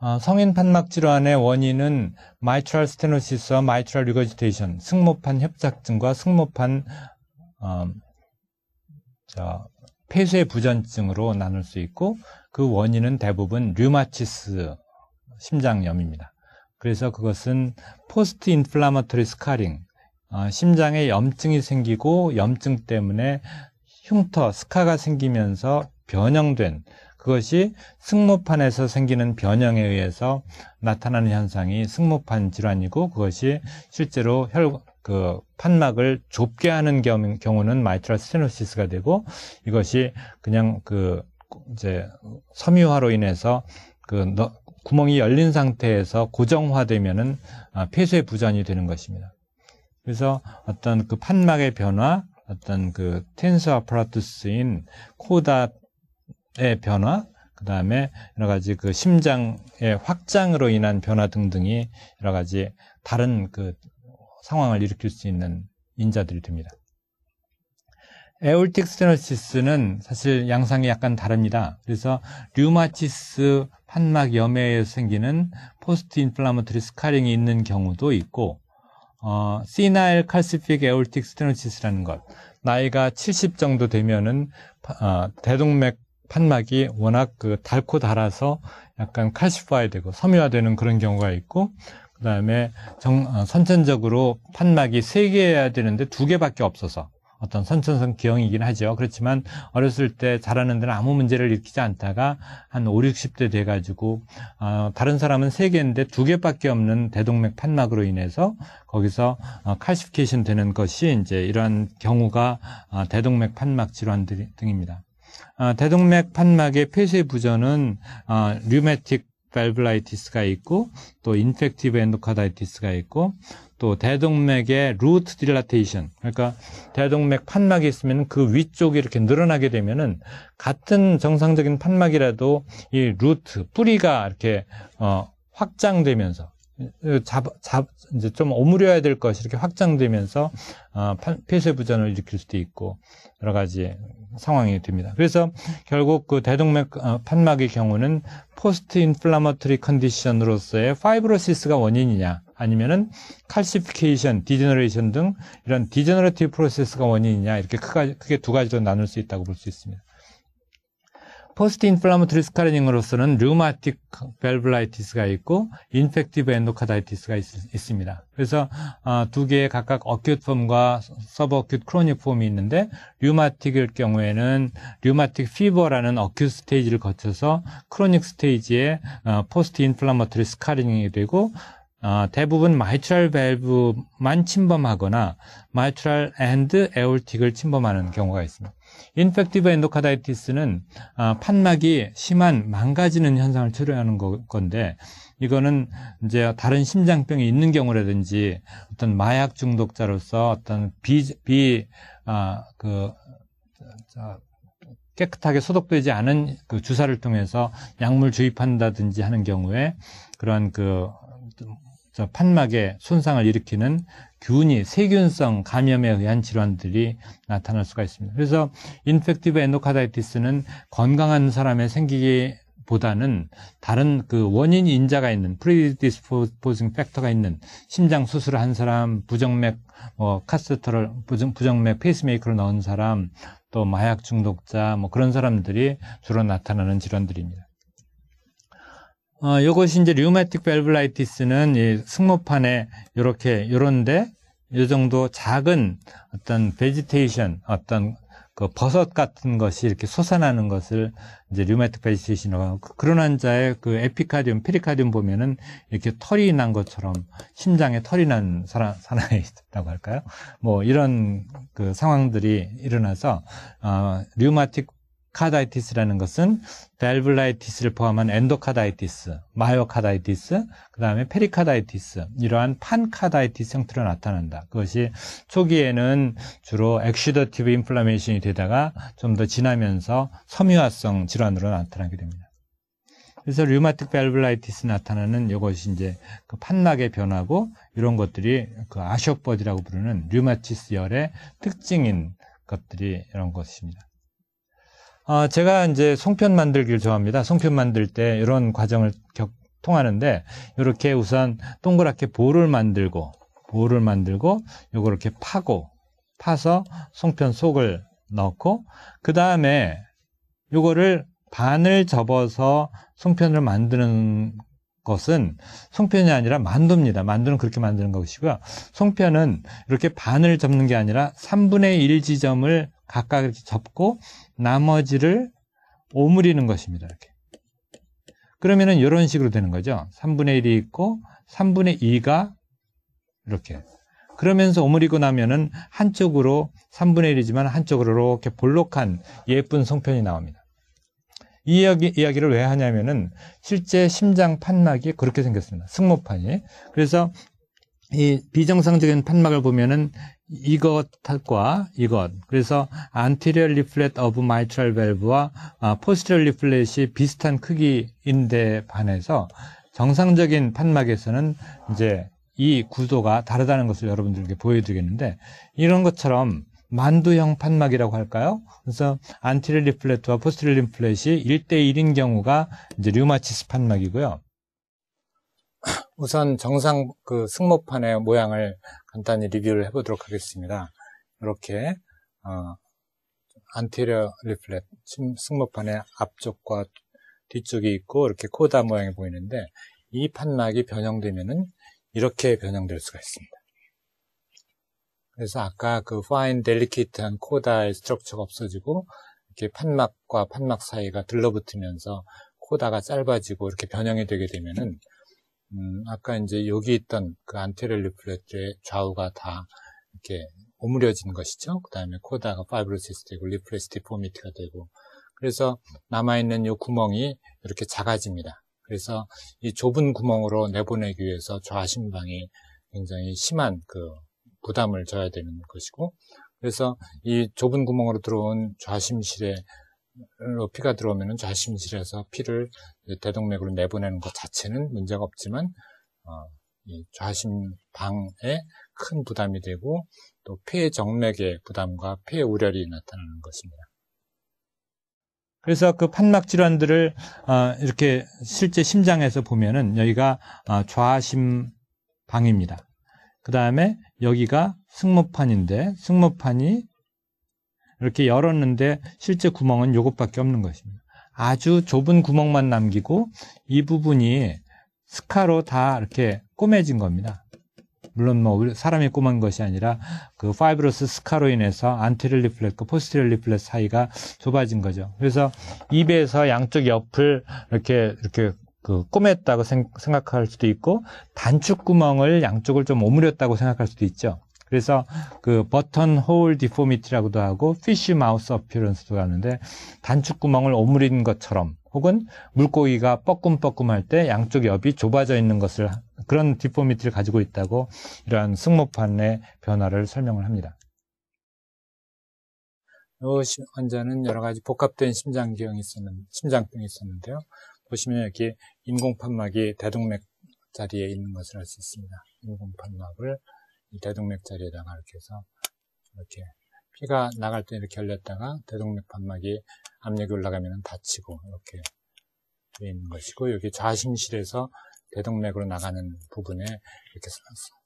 Speaker 1: 어, 성인 판막 질환의 원인은 마이트럴 스테노시스와 마이트럴 리거지테이션, 승모판 협착증과 승모판 어, 저, 폐쇄 부전증으로 나눌 수 있고 그 원인은 대부분 류마티스 심장염입니다. 그래서 그것은 포스트 인플라마토리 스카링, 어, 심장에 염증이 생기고 염증 때문에 흉터, 스카가 생기면서 변형된 그것이 승모판에서 생기는 변형에 의해서 나타나는 현상이 승모판 질환이고 그것이 실제로 혈, 그 판막을 좁게 하는 경우, 경우는 마이트라 스테노시스가 되고 이것이 그냥 그 이제 섬유화로 인해서 그 너, 구멍이 열린 상태에서 고정화되면은 아, 폐쇄 부전이 되는 것입니다. 그래서 어떤 그 판막의 변화, 어떤 그 텐서 아프라투스인 코다 의 변화, 그 다음에 여러 가지 그 심장의 확장으로 인한 변화 등등이 여러 가지 다른 그 상황을 일으킬 수 있는 인자들이 됩니다. 에올틱 스테노시스는 사실 양상이 약간 다릅니다. 그래서 류마티스 판막염에 생기는 포스트 인플라마토리 스카링이 있는 경우도 있고 어, 시나일 칼시픽 에올틱 스테노시스라는 것 나이가 70 정도 되면은 어, 대동맥 판막이 워낙 그 닳고 닳아서 약간 칼시화되고 섬유화되는 그런 경우가 있고 그 다음에 어, 선천적으로 판막이 세 개해야 되는데 두 개밖에 없어서 어떤 선천성 기형이긴 하죠. 그렇지만 어렸을 때 자라는 데는 아무 문제를 일으키지 않다가 한 5, 60대 돼가지고 어, 다른 사람은 3개인데 2개밖에 없는 대동맥 판막으로 인해서 거기서 어, 칼시피케이션 되는 것이 이제 이러한 경우가 어, 대동맥 판막 질환 등입니다. 어, 대동맥 판막의 폐쇄 부전은 류메틱 어, 밸블라이티스가 있고 또 인펙티브 엔도카다이티스가 있고 또 대동맥의 루트 딜라테이션 그러니까 대동맥 판막이 있으면 그 위쪽이 이렇게 늘어나게 되면은 같은 정상적인 판막이라도 이 루트 뿌리가 이렇게 어, 확장되면서 어, 잡, 잡, 이제 좀 오므려야 될 것이 이렇게 확장되면서 어, 폐쇄 부전을 일으킬 수도 있고 여러 가지 상황이 됩니다. 그래서 결국 그 대동맥 어, 판막의 경우는 포스트 인플라마토리 컨디션으로서의 파이브로시스가 원인이냐 아니면은 칼시피케이션, 디제너레이션 등 이런 디제너러티브 프로세스가 원인이냐 이렇게 크게 두 가지로 나눌 수 있다고 볼 수 있습니다. 포스트 인플라모트리 스카리닝으로서는 류마틱 벨블라이티스가 있고 인펙티브 엔도카다이티스가 있, 습니다 그래서 어, 두 개의 각각 어큐트 폼과 서브 어큐트 크로닉 폼이 있는데 류마틱일 경우에는 류마틱 피버라는 어큐 스테이지를 거쳐서 크로닉 스테이지에 어, 포스트 인플라모트리 스카리닝이 되고 어, 대부분 마이트랄 밸브만 침범하거나 마이트랄 앤드 에올틱을 침범하는 경우가 있습니다. 인펙티브 엔도카다이티스는 아, 판막이 심한 망가지는 현상을 치료하는 건데 이거는 이제 다른 심장병이 있는 경우라든지 어떤 마약 중독자로서 어떤 비비 아그 깨끗하게 소독되지 않은 그 주사를 통해서 약물 주입한다든지 하는 경우에 그러한그 판막에 손상을 일으키는 균이 세균성 감염에 의한 질환들이 나타날 수가 있습니다. 그래서 인펙티브 엔도카다이티스는 건강한 사람의 생기기 보다는 다른 그 원인 인자가 있는 프리디스포징 팩터가 있는 심장 수술을 한 사람, 부정맥 뭐 카스터를 부정, 부정맥 페이스메이커를 넣은 사람, 또 마약 중독자 뭐 그런 사람들이 주로 나타나는 질환들입니다. 어, 요것이 이제 류마틱 밸블라이티스는이 승모판에 요렇게 요런데 요 정도 작은 어떤 베지테이션 어떤 그 버섯 같은 것이 이렇게 솟아나는 것을 이제 류마틱 베지테이션이라고 하고 그, 그런 환자의 그 에피카디움, 페리카디움 보면은 이렇게 털이 난 것처럼 심장에 털이 난 사람, 사나이 있다고 할까요? 뭐 이런 그 상황들이 일어나서 어, 류마틱 카다이티스라는 것은 벨블라이티스를 포함한 엔도카다이티스, 마요카다이티스, 그 다음에 페리카다이티스 이러한 판카다이티스 형태로 나타난다. 그것이 초기에는 주로 엑시더티브 인플라메이션이 되다가 좀 더 지나면서 섬유화성 질환으로 나타나게 됩니다. 그래서 류마틱 벨블라이티스 나타나는 이것이 이제 그 판락의 변화고 이런 것들이 그 아쇼버디라고 부르는 류마티스 열의 특징인 것들이 이런 것입니다. 아, 제가 이제 송편 만들기를 좋아합니다. 송편 만들 때 이런 과정을 겪, 통하는데 이렇게 우선 동그랗게 볼을 만들고 볼을 만들고 요 이렇게 파고 파서 송편 속을 넣고 그 다음에 요거를 반을 접어서 송편을 만드는 것은 송편이 아니라 만두입니다. 만두는 그렇게 만드는 것이고요. 송편은 이렇게 반을 접는 게 아니라 3분의 1 지점을 각각 이렇게 접고 나머지를 오므리는 것입니다. 이렇게. 그러면은 이런 식으로 되는 거죠. 3분의 1이 있고 3분의 2가 이렇게. 그러면서 오므리고 나면은 한쪽으로 3분의 1이지만 한쪽으로 이렇게 볼록한 예쁜 송편이 나옵니다. 이 이야기, 이야기를 왜 하냐면은 실제 심장 판막이 그렇게 생겼습니다. 승모판이. 그래서 이 비정상적인 판막을 보면은 이것과 이것 그래서 anterior leaflet of mitral valve와 아, posterior leaflet이 비슷한 크기인데 반해서 정상적인 판막에서는 이제 이 구도가 다르다는 것을 여러분들께 보여드리겠는데 이런 것처럼 만두형 판막이라고 할까요? 그래서 안티리리플렛과 포스트리리플렛이 1대1인 경우가 이제 류마티스 판막이고요. 우선 정상 그 승모판의 모양을 간단히 리뷰를 해보도록 하겠습니다. 이렇게 어, 안테리어 리플렛 승모판의 앞쪽과 뒤쪽이 있고 이렇게 코다 모양이 보이는데 이 판막이 변형되면은 이렇게 변형될 수가 있습니다. 그래서 아까 그 파인 델리케이트한 코다의 스트럭처가 없어지고 이렇게 판막과 판막 사이가 들러붙으면서 코다가 짧아지고 이렇게 변형이 되게 되면은 음, 아까 이제 여기 있던 그 안테리얼 리플레트의 좌우가 다 이렇게 오므려진 것이죠. 그 다음에 코다가 파이브로시스 되고 리프레스 디포미티가 되고 그래서 남아있는 이 구멍이 이렇게 작아집니다. 그래서 이 좁은 구멍으로 내보내기 위해서 좌심방이 굉장히 심한 그 부담을 져야 되는 것이고 그래서 이 좁은 구멍으로 들어온 좌심실의 피가 들어오면 좌심실에서 피를 대동맥으로 내보내는 것 자체는 문제가 없지만 어, 좌심방에 큰 부담이 되고 또 폐정맥의 부담과 폐우렬이 나타나는 것입니다. 그래서 그 판막 질환들을 어, 이렇게 실제 심장에서 보면은 여기가 어, 좌심방입니다. 그 다음에 여기가 승모판인데 승모판이 이렇게 열었는데 실제 구멍은 이것밖에 없는 것입니다. 아주 좁은 구멍만 남기고 이 부분이 스카로 다 이렇게 꼬매진 겁니다. 물론 뭐 사람이 꼬만 것이 아니라 그 파이브로스 스카로 인해서 안테리리플렛과포스테리리플렛 사이가 좁아진 거죠. 그래서 입에서 양쪽 옆을 이렇게 이렇게 그 꼬맸다고 생각할 수도 있고 단축 구멍을 양쪽을 좀 오므렸다고 생각할 수도 있죠. 그래서 그 버튼 홀 디포미티라고도 하고 피쉬 마우스 어피런스도 하는데 단축 구멍을 오므린 것처럼 혹은 물고기가 뻐끔뻐끔할 때 양쪽 옆이 좁아져 있는 것을 그런 디포미티를 가지고 있다고 이러한 승모판의 변화를 설명을 합니다. 이 환자는 여러 가지 복합된 심장병이 있었는, 심장병이 있었는데요. 보시면 여기 인공판막이 대동맥 자리에 있는 것을 알 수 있습니다. 인공판막을 대동맥자리에다가 이렇게 해서 이렇게 피가 나갈 때 이렇게 열렸다가 대동맥 판막이 압력이 올라가면 다치고 이렇게 되어 있는 것이고 여기 좌심실에서 대동맥으로 나가는 부분에 이렇게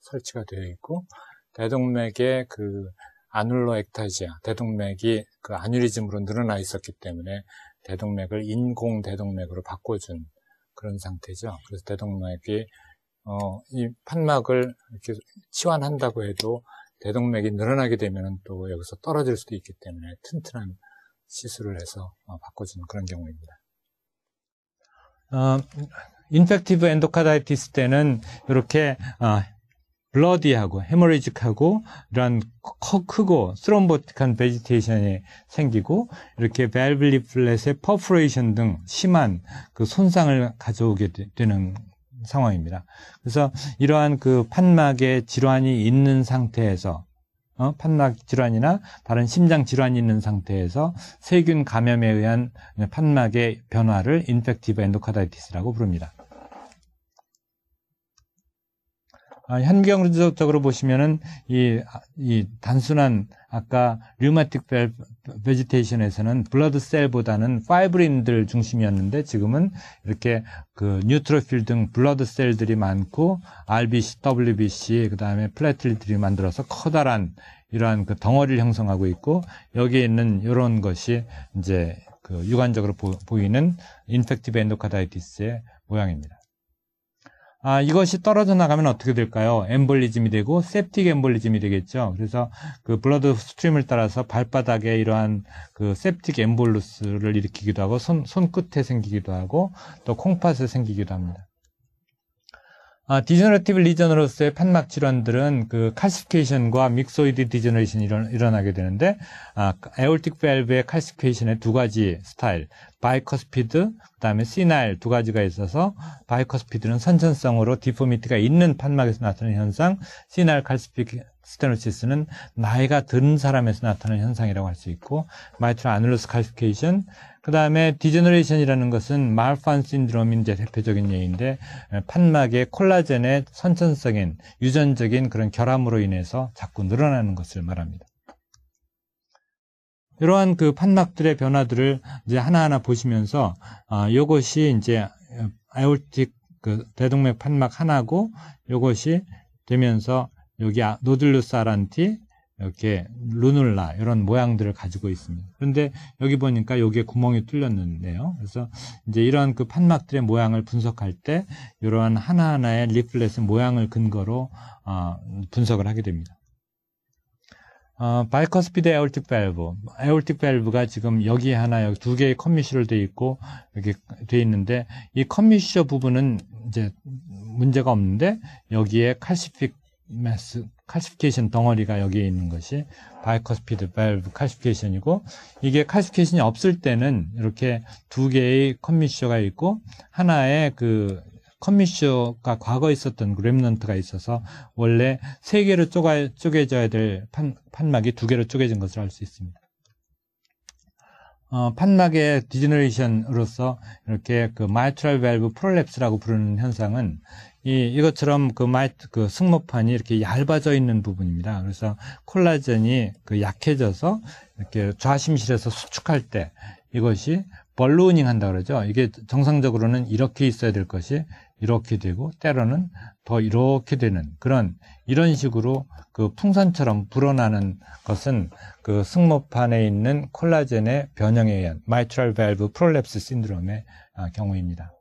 Speaker 1: 설치가 되어 있고 대동맥의 그 아눌로 액타지아 대동맥이 그 아뉴리즘으로 늘어나 있었기 때문에 대동맥을 인공 대동맥으로 바꿔준 그런 상태죠. 그래서 대동맥이 어, 이 판막을 이렇게 치환한다고 해도 대동맥이 늘어나게 되면 또 여기서 떨어질 수도 있기 때문에 튼튼한 시술을 해서 어, 바꿔주는 그런 경우입니다. 어, 인펙티브 엔도카다이티스 때는 이렇게 어, 블러디하고 헤머리직하고 이런 크고 스롬보틱한 베지테이션이 생기고 이렇게 벨블리 플렛의 퍼프레이션 등 심한 그 손상을 가져오게 되, 되는 상황입니다. 그래서 이러한 그 판막에 질환이 있는 상태에서 어? 판막 질환이나 다른 심장 질환이 있는 상태에서 세균 감염에 의한 판막의 변화를 인펙티브 엔도카다이티스라고 부릅니다. 아, 현경적으로 보시면은 이, 이 단순한 아까 류마틱 베지테이션에서는 블러드 셀보다는 파이브린들 중심이었는데 지금은 이렇게 그 뉴트로필 등 블러드 셀들이 많고 RBC, WBC 그다음에 플래틸들이 만들어서 커다란 이러한 그 덩어리를 형성하고 있고 여기에 있는 이런 것이 이제 그 유관적으로 보, 이는 인펙티브 엔도카다이티스의 모양입니다. 아, 이것이 떨어져 나가면 어떻게 될까요? 엠볼리즘이 되고 세프틱 엠볼리즘이 되겠죠. 그래서 그 블러드 스트림을 따라서 발바닥에 이러한 그 세프틱 엠볼루스를 일으키기도 하고 손 손끝에 생기기도 하고 또 콩팥에 생기기도 합니다. 아, 디저너티브 리전으로서의 판막 질환들은 그칼시케이션과 믹소이드 디저너레이션이 일어, 나게 되는데 아, 에올틱 밸브의 칼시케이션의두 가지 스타일 바이커스피드 그다음에 시나일 두 가지가 있어서 바이커스피드는 선천성으로 디포미티가 있는 판막에서 나타나는 현상 시나일 칼시케이션 스테노시스는 나이가 든 사람에서 나타나는 현상이라고 할 수 있고 마이트로 아눌러스 칼시케이션 그 다음에 디제너레이션이라는 것은 마을판 신드롬인 이제 대표적인 예인데 판막의 콜라겐의 선천적인 유전적인 그런 결함으로 인해서 자꾸 늘어나는 것을 말합니다. 이러한 그 판막들의 변화들을 이제 하나하나 보시면서 아, 요것이 이제 아이올틱 그 대동맥 판막 하나고 이것이 되면서 여기 아, 노들루스 아란티 이렇게 루눌라 이런 모양들을 가지고 있습니다. 그런데 여기 보니까 여기에 구멍이 뚫렸는데요. 그래서 이제 이런 그 판막들의 모양을 분석할 때 이러한 하나하나의 리플렛의 모양을 근거로 어, 분석을 하게 됩니다. 어, 바이커스피드 에올틱 밸브, 에올틱 밸브가 지금 여기 하나, 여기 두 개의 컴미셔로 돼 있고 여기 돼 있는데 이 컴미셔 부분은 이제 문제가 없는데 여기에 칼시픽 매스 칼시피케이션 덩어리가 여기에 있는 것이 바이커스피드 밸브 칼시피케이션이고 이게 칼시피케이션이 없을 때는 이렇게 두 개의 컴미셔가 있고 하나의 그 컴미셔가 과거 있었던 그램넌트가 있어서 원래 세 개로 쪼개져야될 판, 판막이 두 개로 쪼개진 것을 알 수 있습니다. 어, 판막의 디지너레이션으로서 이렇게 그 마이트럴 밸브 프롤랩스라고 부르는 현상은 이 이것처럼 그 마이 그 승모판이 이렇게 얇아져 있는 부분입니다. 그래서 콜라젠이그 약해져서 이렇게 좌심실에서 수축할 때 이것이 벌루닝 한다 그러죠. 이게 정상적으로는 이렇게 있어야 될 것이 이렇게 되고 때로는 더 이렇게 되는 그런 이런 식으로 그 풍선처럼 불어나는 것은 그 승모판에 있는 콜라겐의 변형에 의한 마이트럴 밸브 프롤랩스 신드롬의 경우입니다.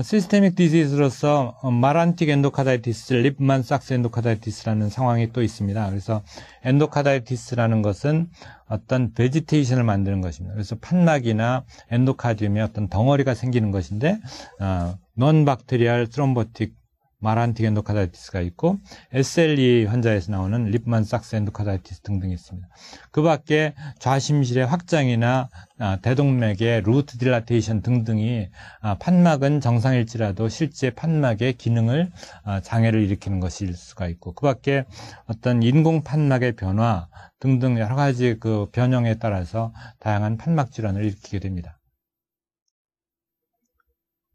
Speaker 1: 시스테믹 디지즈로서 마란틱 엔도카다이티스, 립만삭스 엔도카다이티스라는 상황이 또 있습니다. 그래서 엔도카다이티스라는 것은 어떤 베지테이션을 만드는 것입니다. 그래서 판막이나 엔도카디움에 어떤 덩어리가 생기는 것인데 어, 논박테리알 트롬보틱 마란티겐도카다이티스가 있고 SLE 환자에서 나오는 립만 삭스 엔도카다이티스 등등이 있습니다. 그 밖에 좌심실의 확장이나 아, 대동맥의 루트 딜라테이션 등등이 아, 판막은 정상일지라도 실제 판막의 기능을 아, 장애를 일으키는 것일 수가 있고 그 밖에 어떤 인공 판막의 변화 등등 여러 가지 그 변형에 따라서 다양한 판막 질환을 일으키게 됩니다.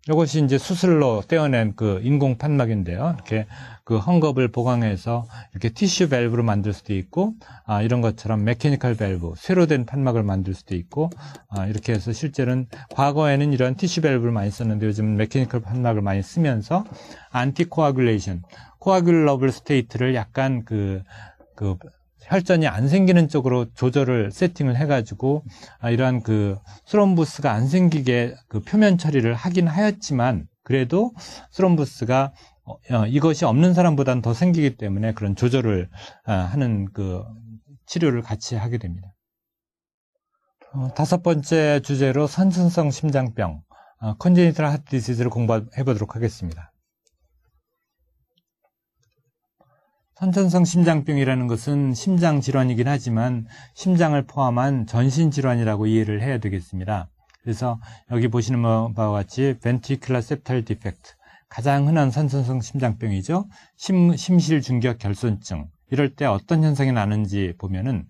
Speaker 1: 이것이 이제 수술로 떼어낸 그 인공 판막인데요. 이렇게 그 헝겊을 보강해서 이렇게 티슈 밸브로 만들 수도 있고, 아, 이런 것처럼 메케니컬 밸브, 쇠로 된 판막을 만들 수도 있고, 아, 이렇게 해서 실제는 과거에는 이런 티슈 밸브를 많이 썼는데 요즘은 메케니컬 판막을 많이 쓰면서 안티코아귤레이션, 코아귤러블 스테이트를 약간 그, 그 혈전이 안 생기는 쪽으로 조절을 세팅을 해가지고 아, 이러한 그 스럼부스가 안 생기게 그 표면 처리를 하긴 하였지만 그래도 스롬부스가 어, 어, 이것이 없는 사람보다는 더 생기기 때문에 그런 조절을 아, 하는 그 치료를 같이 하게 됩니다. 어, 다섯 번째 주제로 선순성 심장병 아, 컨제니털 핫 디시즈를 공부해 보도록 하겠습니다. 선천성 심장병이라는 것은 심장 질환이긴 하지만 심장을 포함한 전신 질환이라고 이해를 해야 되겠습니다. 그래서 여기 보시는 바와 같이 ventricular septal defect 가장 흔한 선천성 심장병이죠. 심, 심실 중격 결손증 이럴 때 어떤 현상이 나는지 보면은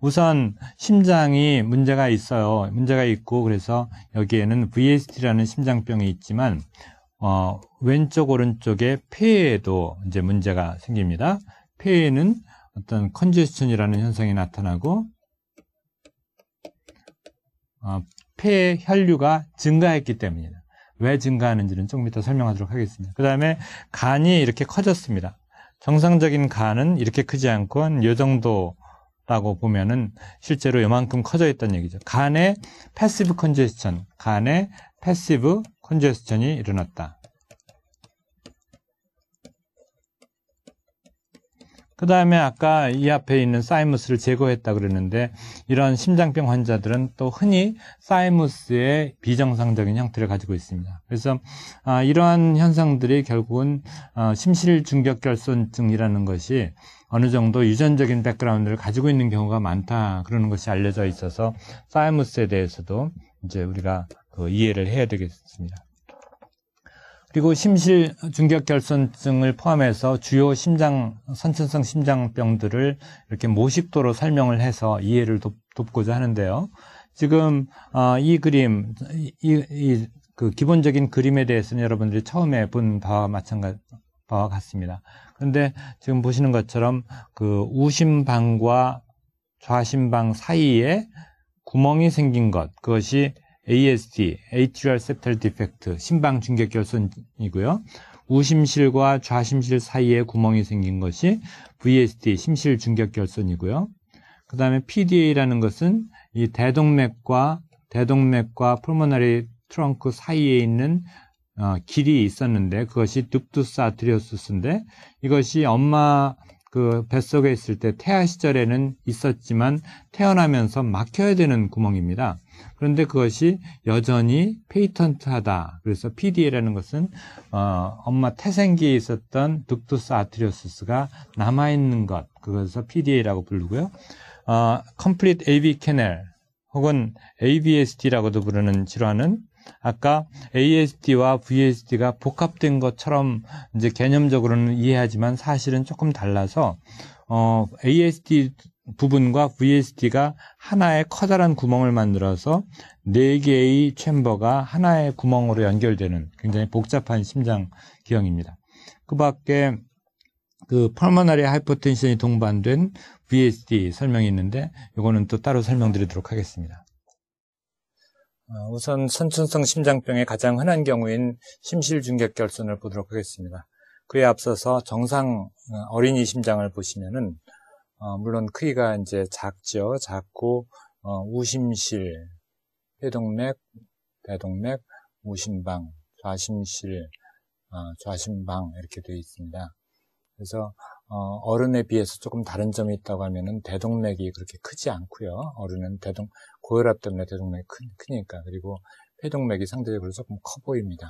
Speaker 1: 우선 심장이 문제가 있어요. 문제가 있고 그래서 여기에는 VST라는 심장병이 있지만 어, 왼쪽 오른쪽에 폐에도 이제 문제가 생깁니다. 폐에는 어떤 컨제스천이라는 현상이 나타나고 어, 폐의 혈류가 증가했기 때문이다. 왜 증가하는지는 조금 이따 설명하도록 하겠습니다. 그 다음에 간이 이렇게 커졌습니다. 정상적인 간은 이렇게 크지 않고 한요 정도라고 보면은 실제로 요만큼 커져 있다는 얘기죠. 간의 패시브 컨제스천, 간에 패시브 콘제스천이 일어났다. 그 다음에 아까 이 앞에 있는 사이무스를 제거했다 그랬는데 이런 심장병 환자들은 또 흔히 사이무스의 비정상적인 형태를 가지고 있습니다. 그래서 아, 이러한 현상들이 결국은 아, 심실 중격 결손증이라는 것이 어느 정도 유전적인 백그라운드를 가지고 있는 경우가 많다 그러는 것이 알려져 있어서 사이무스에 대해서도 이제 우리가 그 이해를 해야 되겠습니다. 그리고 심실 중격결손증을 포함해서 주요 심장 선천성 심장병들을 이렇게 모식도로 설명을 해서 이해를 돕, 고자 하는데요. 지금 어, 이 그림 이, 이, 그 기본적인 그림에 대해서는 여러분들이 처음에 본 바와 마찬가지 바와 같습니다. 그런데 지금 보시는 것처럼 그 우심방과 좌심방 사이에 구멍이 생긴 것 그것이 ASD, atrial septal defect, 심방 중격 결손이고요. 우심실과 좌심실 사이에 구멍이 생긴 것이 VSD, 심실 중격 결손이고요. 그 다음에 PDA라는 것은 이 대동맥과 대동맥과 풀모나리 트렁크 사이에 있는 어, 길이 있었는데 그것이 둡두스 아트리오스인데 이것이 엄마 그 뱃속에 있을 때 태아 시절에는 있었지만 태어나면서 막혀야 되는 구멍입니다. 그런데 그것이 여전히 페이턴트하다. 그래서 PDA라는 것은 어, 엄마 태생기에 있었던 둑투스 아트리오스가 남아 있는 것. 그것을 PDA라고 부르고요. 어, Complete AV Canal 혹은 ABSD라고도 부르는 질환은 아까 ASD와 VSD가 복합된 것처럼 이제 개념적으로는 이해하지만 사실은 조금 달라서 어, ASD 부분과 VST가 하나의 커다란 구멍을 만들어서 네 개의 챔버가 하나의 구멍으로 연결되는 굉장히 복잡한 심장 기형입니다. 그 밖에 그 펄머나리 하이퍼텐션이 동반된 VSD 설명이 있는데 이거는 또 따로 설명드리도록 하겠습니다. 아, 우선 선천성 심장병의 가장 흔한 경우인 심실중격결손을 보도록 하겠습니다. 그에 앞서서 정상 어, 어린이 심장을 보시면은 어, 물론 크기가 이제 작죠. 작고 어, 우심실, 폐동맥 대동맥, 우심방, 좌심실, 어, 좌심방 이렇게 되어 있습니다. 그래서 어, 른에 비해서 조금 다른 점이 있다고 하면은 대동맥이 그렇게 크지 않고요. 어른은 대동 고혈압 때문에 대동맥이 크, 크니까 그리고 폐동맥이 상대적으로 조금 커 보입니다.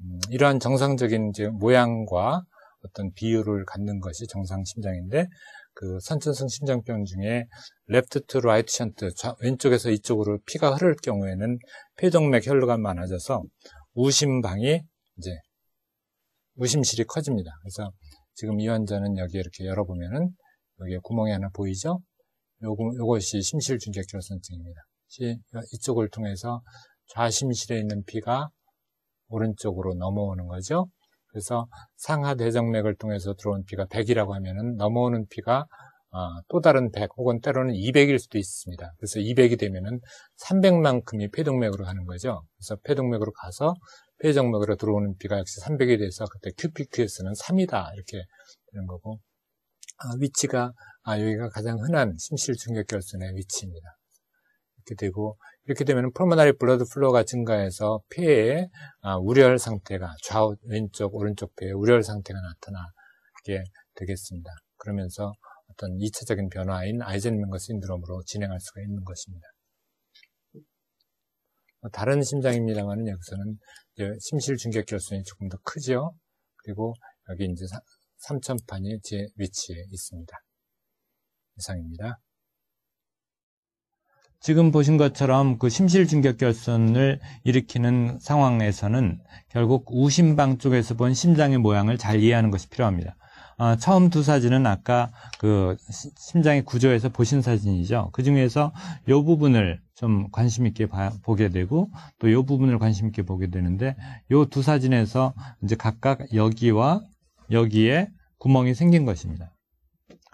Speaker 1: 음, 이러한 정상적인 모양과 어떤 비율을 갖는 것이 정상 심장인데 그 선천성 심장병 중에 left to right shunt 왼쪽에서 이쪽으로 피가 흐를 경우에는 폐동맥 혈루가 많아져서 우심방이 이제 우심실이 커집니다. 그래서 지금 이 환자는 여기 이렇게 열어보면은 여기에 구멍이 하나 보이죠? 요거, 요것이 심실중격결손증입니다 이쪽을 통해서 좌심실에 있는 피가 오른쪽으로 넘어오는 거죠. 그래서 상하 대정맥을 통해서 들어온 피가 100이라고 하면은 넘어오는 피가 어, 또 다른 100 혹은 때로는 200일 수도 있습니다. 그래서 200이 되면은 300만큼이 폐동맥으로 가는 거죠. 그래서 폐동맥으로 가서 폐정맥으로 들어오는 피가 역시 300이 돼서 그때 QPQ에서는 3이다 이렇게 되는 거고 아, 위치가 아, 여기가 가장 흔한 심실중격결손의 위치입니다. 이렇게 되고 이렇게 되면 폴모나리 블러드 플로우가 증가해서 폐의 아, 우려혈 상태가 좌우 왼쪽 오른쪽 폐의 우려혈 상태가 나타나게 되겠습니다. 그러면서 어떤 2차적인 변화인 아이젠명거 신드롬으로 진행할 수가 있는 것입니다. 뭐 다른 심장입니다만은 여기서는 심실 중격 결손이 조금 더 크죠. 그리고 여기 이제 3천판이 제 위치에 있습니다. 이상입니다. 지금 보신 것처럼 그심실중격결손을 일으키는 상황에서는 결국 우심방 쪽에서 본 심장의 모양을 잘 이해하는 것이 필요합니다. 아, 처음 두 사진은 아까 그 심장의 구조에서 보신 사진이죠. 그 중에서 이 부분을 좀 관심 있게 봐, 보게 되고 또 이 부분을 관심 있게 보게 되는데 이 두 사진에서 이제 각각 여기와 여기에 구멍이 생긴 것입니다.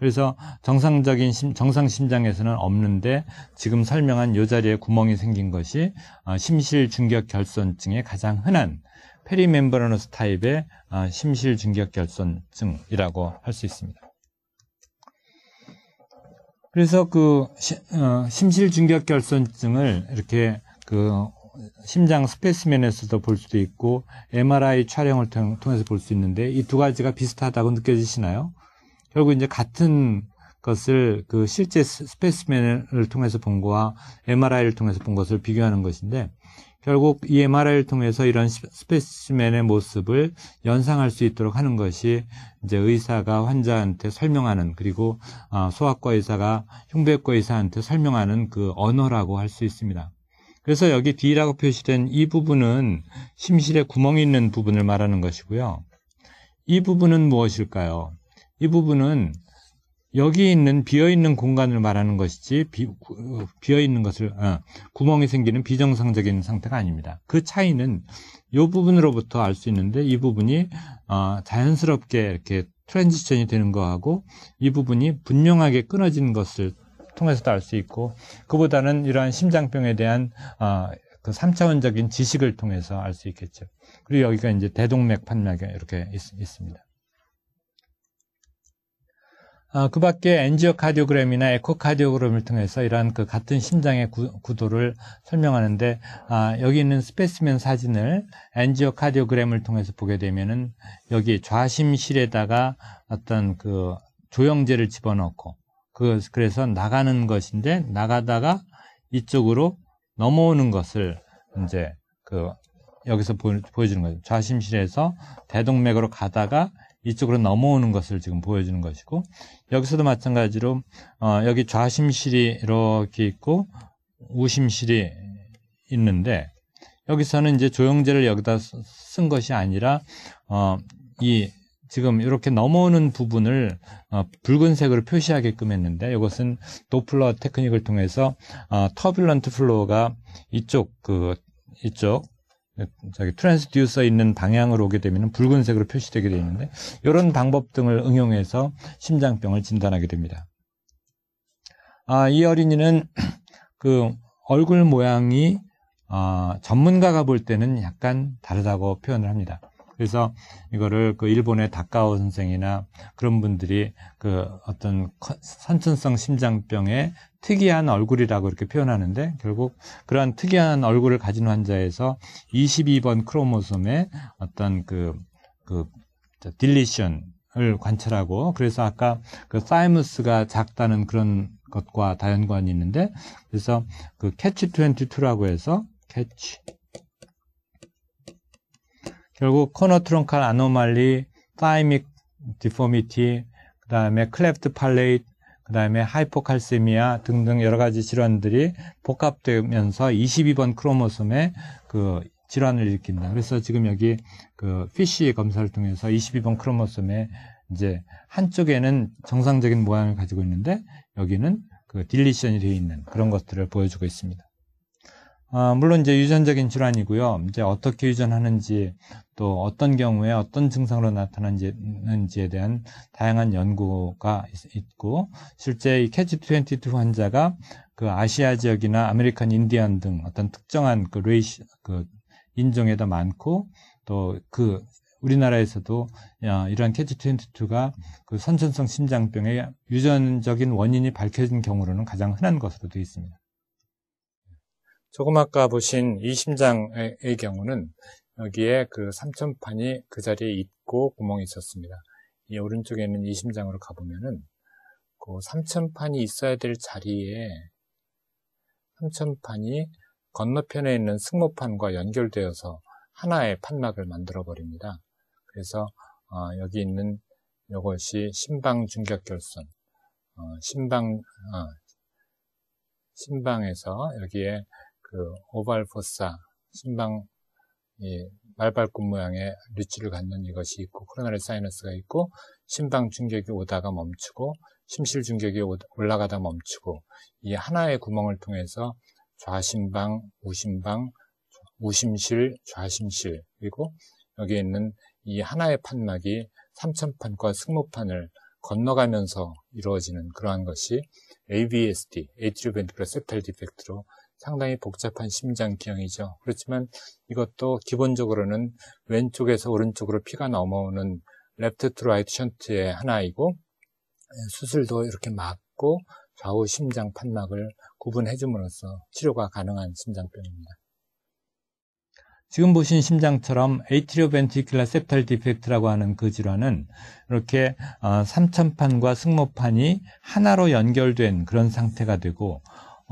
Speaker 1: 그래서 정상적인 심, 정상 심장에서는 없는데 지금 설명한 요 자리에 구멍이 생긴 것이 어, 심실 중격 결손증의 가장 흔한 페리멤버러너스 타입의 어, 심실 중격 결손증이라고 할 수 있습니다. 그래서 그 어, 심실 중격 결손증을 이렇게 그 심장 스페스맨에서도 볼 수도 있고 MRI 촬영을 통해서 볼 수 있는데 이 두 가지가 비슷하다고 느껴지시나요? 결국 이제 같은 것을 그 실제 스페스맨을 통해서 본 거와 MRI를 통해서 본 것을 비교하는 것인데 결국 이 MRI를 통해서 이런 스페스맨의 모습을 연상할 수 있도록 하는 것이 이제 의사가 환자한테 설명하는 그리고 아, 소아과 의사가 흉부외과 의사한테 설명하는 그 언어라고 할 수 있습니다. 그래서 여기 D라고 표시된 이 부분은 심실에 구멍이 있는 부분을 말하는 것이고요. 이 부분은 무엇일까요? 이 부분은 여기 있는 비어있는 공간을 말하는 것이지 비, 어있는 것을 어, 구멍이 생기는 비정상적인 상태가 아닙니다. 그 차이는 이 부분으로부터 알 수 있는데 이 부분이 어, 자연스럽게 이렇게 트랜지션이 되는 거하고 이 부분이 분명하게 끊어진 것을 통해서도 알 수 있고 그보다는 이러한 심장병에 대한 어, 그 3차원적인 지식을 통해서 알 수 있겠죠. 그리고 여기가 이제 대동맥 판막이 이렇게 있, 있습니다. 아, 그 밖에 엔지오카디오그램이나 에코카디오그램을 통해서 이러한 그 같은 심장의 구, 구도를 설명하는데, 아, 여기 있는 스페스맨 사진을 엔지오카디오그램을 통해서 보게 되면은 여기 좌심실에다가 어떤 그 조영제를 집어넣고, 그, 그래서 나가는 것인데, 나가다가 이쪽으로 넘어오는 것을 이제 그, 여기서 보, 보여주는 거죠. 좌심실에서 대동맥으로 가다가 이쪽으로 넘어오는 것을 지금 보여주는 것이고 여기서도 마찬가지로 어, 여기 좌심실이 이렇게 있고 우심실이 있는데 여기서는 이제 조영제를 여기다 쓴 것이 아니라 어, 이 지금 이렇게 넘어오는 부분을 어, 붉은색으로 표시하게끔 했는데 이것은 도플러 테크닉을 통해서 어, 터뷸런트 플로우가 이쪽 그 이쪽 저기 트랜스듀서 있는 방향으로 오게 되면 붉은색으로 표시되게 되는데 이런 방법 등을 응용해서 심장병을 진단하게 됩니다. 아, 이 어린이는 <clears throat> 그 얼굴 모양이 아, 전문가가 볼 때는 약간 다르다고 표현을 합니다. 그래서 이거를 그 일본의 다카오 선생이나 그런 분들이 그 어떤 선천성 심장병의 특이한 얼굴이라고 이렇게 표현하는데 결국 그러한 특이한 얼굴을 가진 환자에서 22번 크로모솜의 어떤 그, 그, 딜리션을 관찰하고 그래서 아까 그 사이무스가 작다는 그런 것과 다연관이 있는데 그래서 그 캐치 22라고 해서 캐치 결국 코너 트렁칼 아노말리, 타이믹 디포미티, 그 다음에 클레프트 팔레이트, 그 다음에 하이포칼세미아 등등 여러 가지 질환들이 복합되면서 22번 크로모솜에 그 질환을 일으킨다. 그래서 지금 여기 그 피쉬 검사를 통해서 22번 크로모솜에 이제 한쪽에는 정상적인 모양을 가지고 있는데 여기는 그 딜리션이 되어 있는 그런 것들을 보여주고 있습니다. 아, 물론 이제 유전적인 질환이고요. 이제 어떻게 유전하는지 또 어떤 경우에 어떤 증상으로 나타나는지에 대한 다양한 연구가 있, 고 실제 이 캐치22 환자가 그 아시아 지역이나 아메리칸 인디언 등 어떤 특정한 그 레이시 그 인종에 도 많고 또 그 우리나라에서도 야, 이러한 캐치22가 그 선천성 심장병의 유전적인 원인이 밝혀진 경우로는 가장 흔한 것으로 되어 있습니다. 조금 아까 보신 이 심장의 경우는 여기에 그 삼천판이 그 자리에 있고 구멍이 있었습니다. 이 오른쪽에 있는 이 심장으로 가보면은 그 삼천판이 있어야 될 자리에 삼천판이 건너편에 있는 승모판과 연결되어서 하나의 판막을 만들어 버립니다. 그래서 어, 여기 있는 이것이 심방중격결손 어, 심방 어, 신방에서 여기에 그 오발포사 순방 이 말발굽 모양의 류치를 갖는 이것이 있고 코로나를 사이너스가 있고 심방 중격이 오다가 멈추고 심실 중격이 올라가다 멈추고 이 하나의 구멍을 통해서 좌심방, 우심방, 우심실, 좌심실 그리고 여기에 있는 이 하나의 판막이 삼천판과 승모판을 건너가면서 이루어지는 그러한 것이 AVSD, Atrial Ventricular Septal Defect로 상당히 복잡한 심장기형이죠. 그렇지만 이것도 기본적으로는 왼쪽에서 오른쪽으로 피가 넘어오는 랩트 트 라이트 션트의 하나이고 예, 수술도 이렇게 막고 좌우 심장 판막을 구분해 줌으로써 치료가 가능한 심장병입니다. 지금 보신 심장처럼 에이트리오벤티큘라 셉탈 디펙트라고 하는 그 질환은 이렇게 어, 삼천판과 승모판이 하나로 연결된 그런 상태가 되고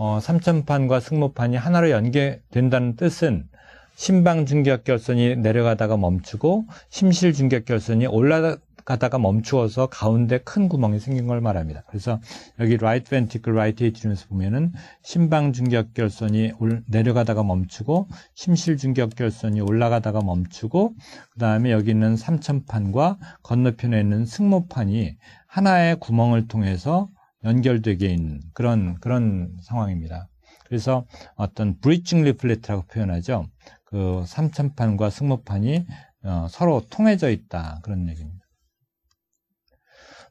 Speaker 1: 어, 삼천판과 승모판이 하나로 연계된다는 뜻은 심방중격결선이 내려가다가 멈추고 심실중격결선이 올라가다가 멈추어서 가운데 큰 구멍이 생긴 걸 말합니다. 그래서 여기 right ventricle, right atrium에서 보면은 심방중격결선이 내려가다가 멈추고 심실중격결선이 올라가다가 멈추고 그 다음에 여기 있는 삼천판과 건너편에 있는 승모판이 하나의 구멍을 통해서 연결되게 있는 그런 그런 상황입니다. 그래서 어떤 브리징 리플렛트라고 표현하죠. 그 삼천판과 승모판이 어, 서로 통해져 있다 그런 얘기입니다.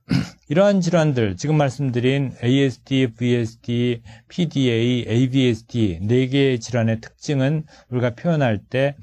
Speaker 1: <clears throat> 이러한 질환들 지금 말씀드린 ASD, VSD, PDA, AVSD 네 개의 질환의 특징은 우리가 표현할 때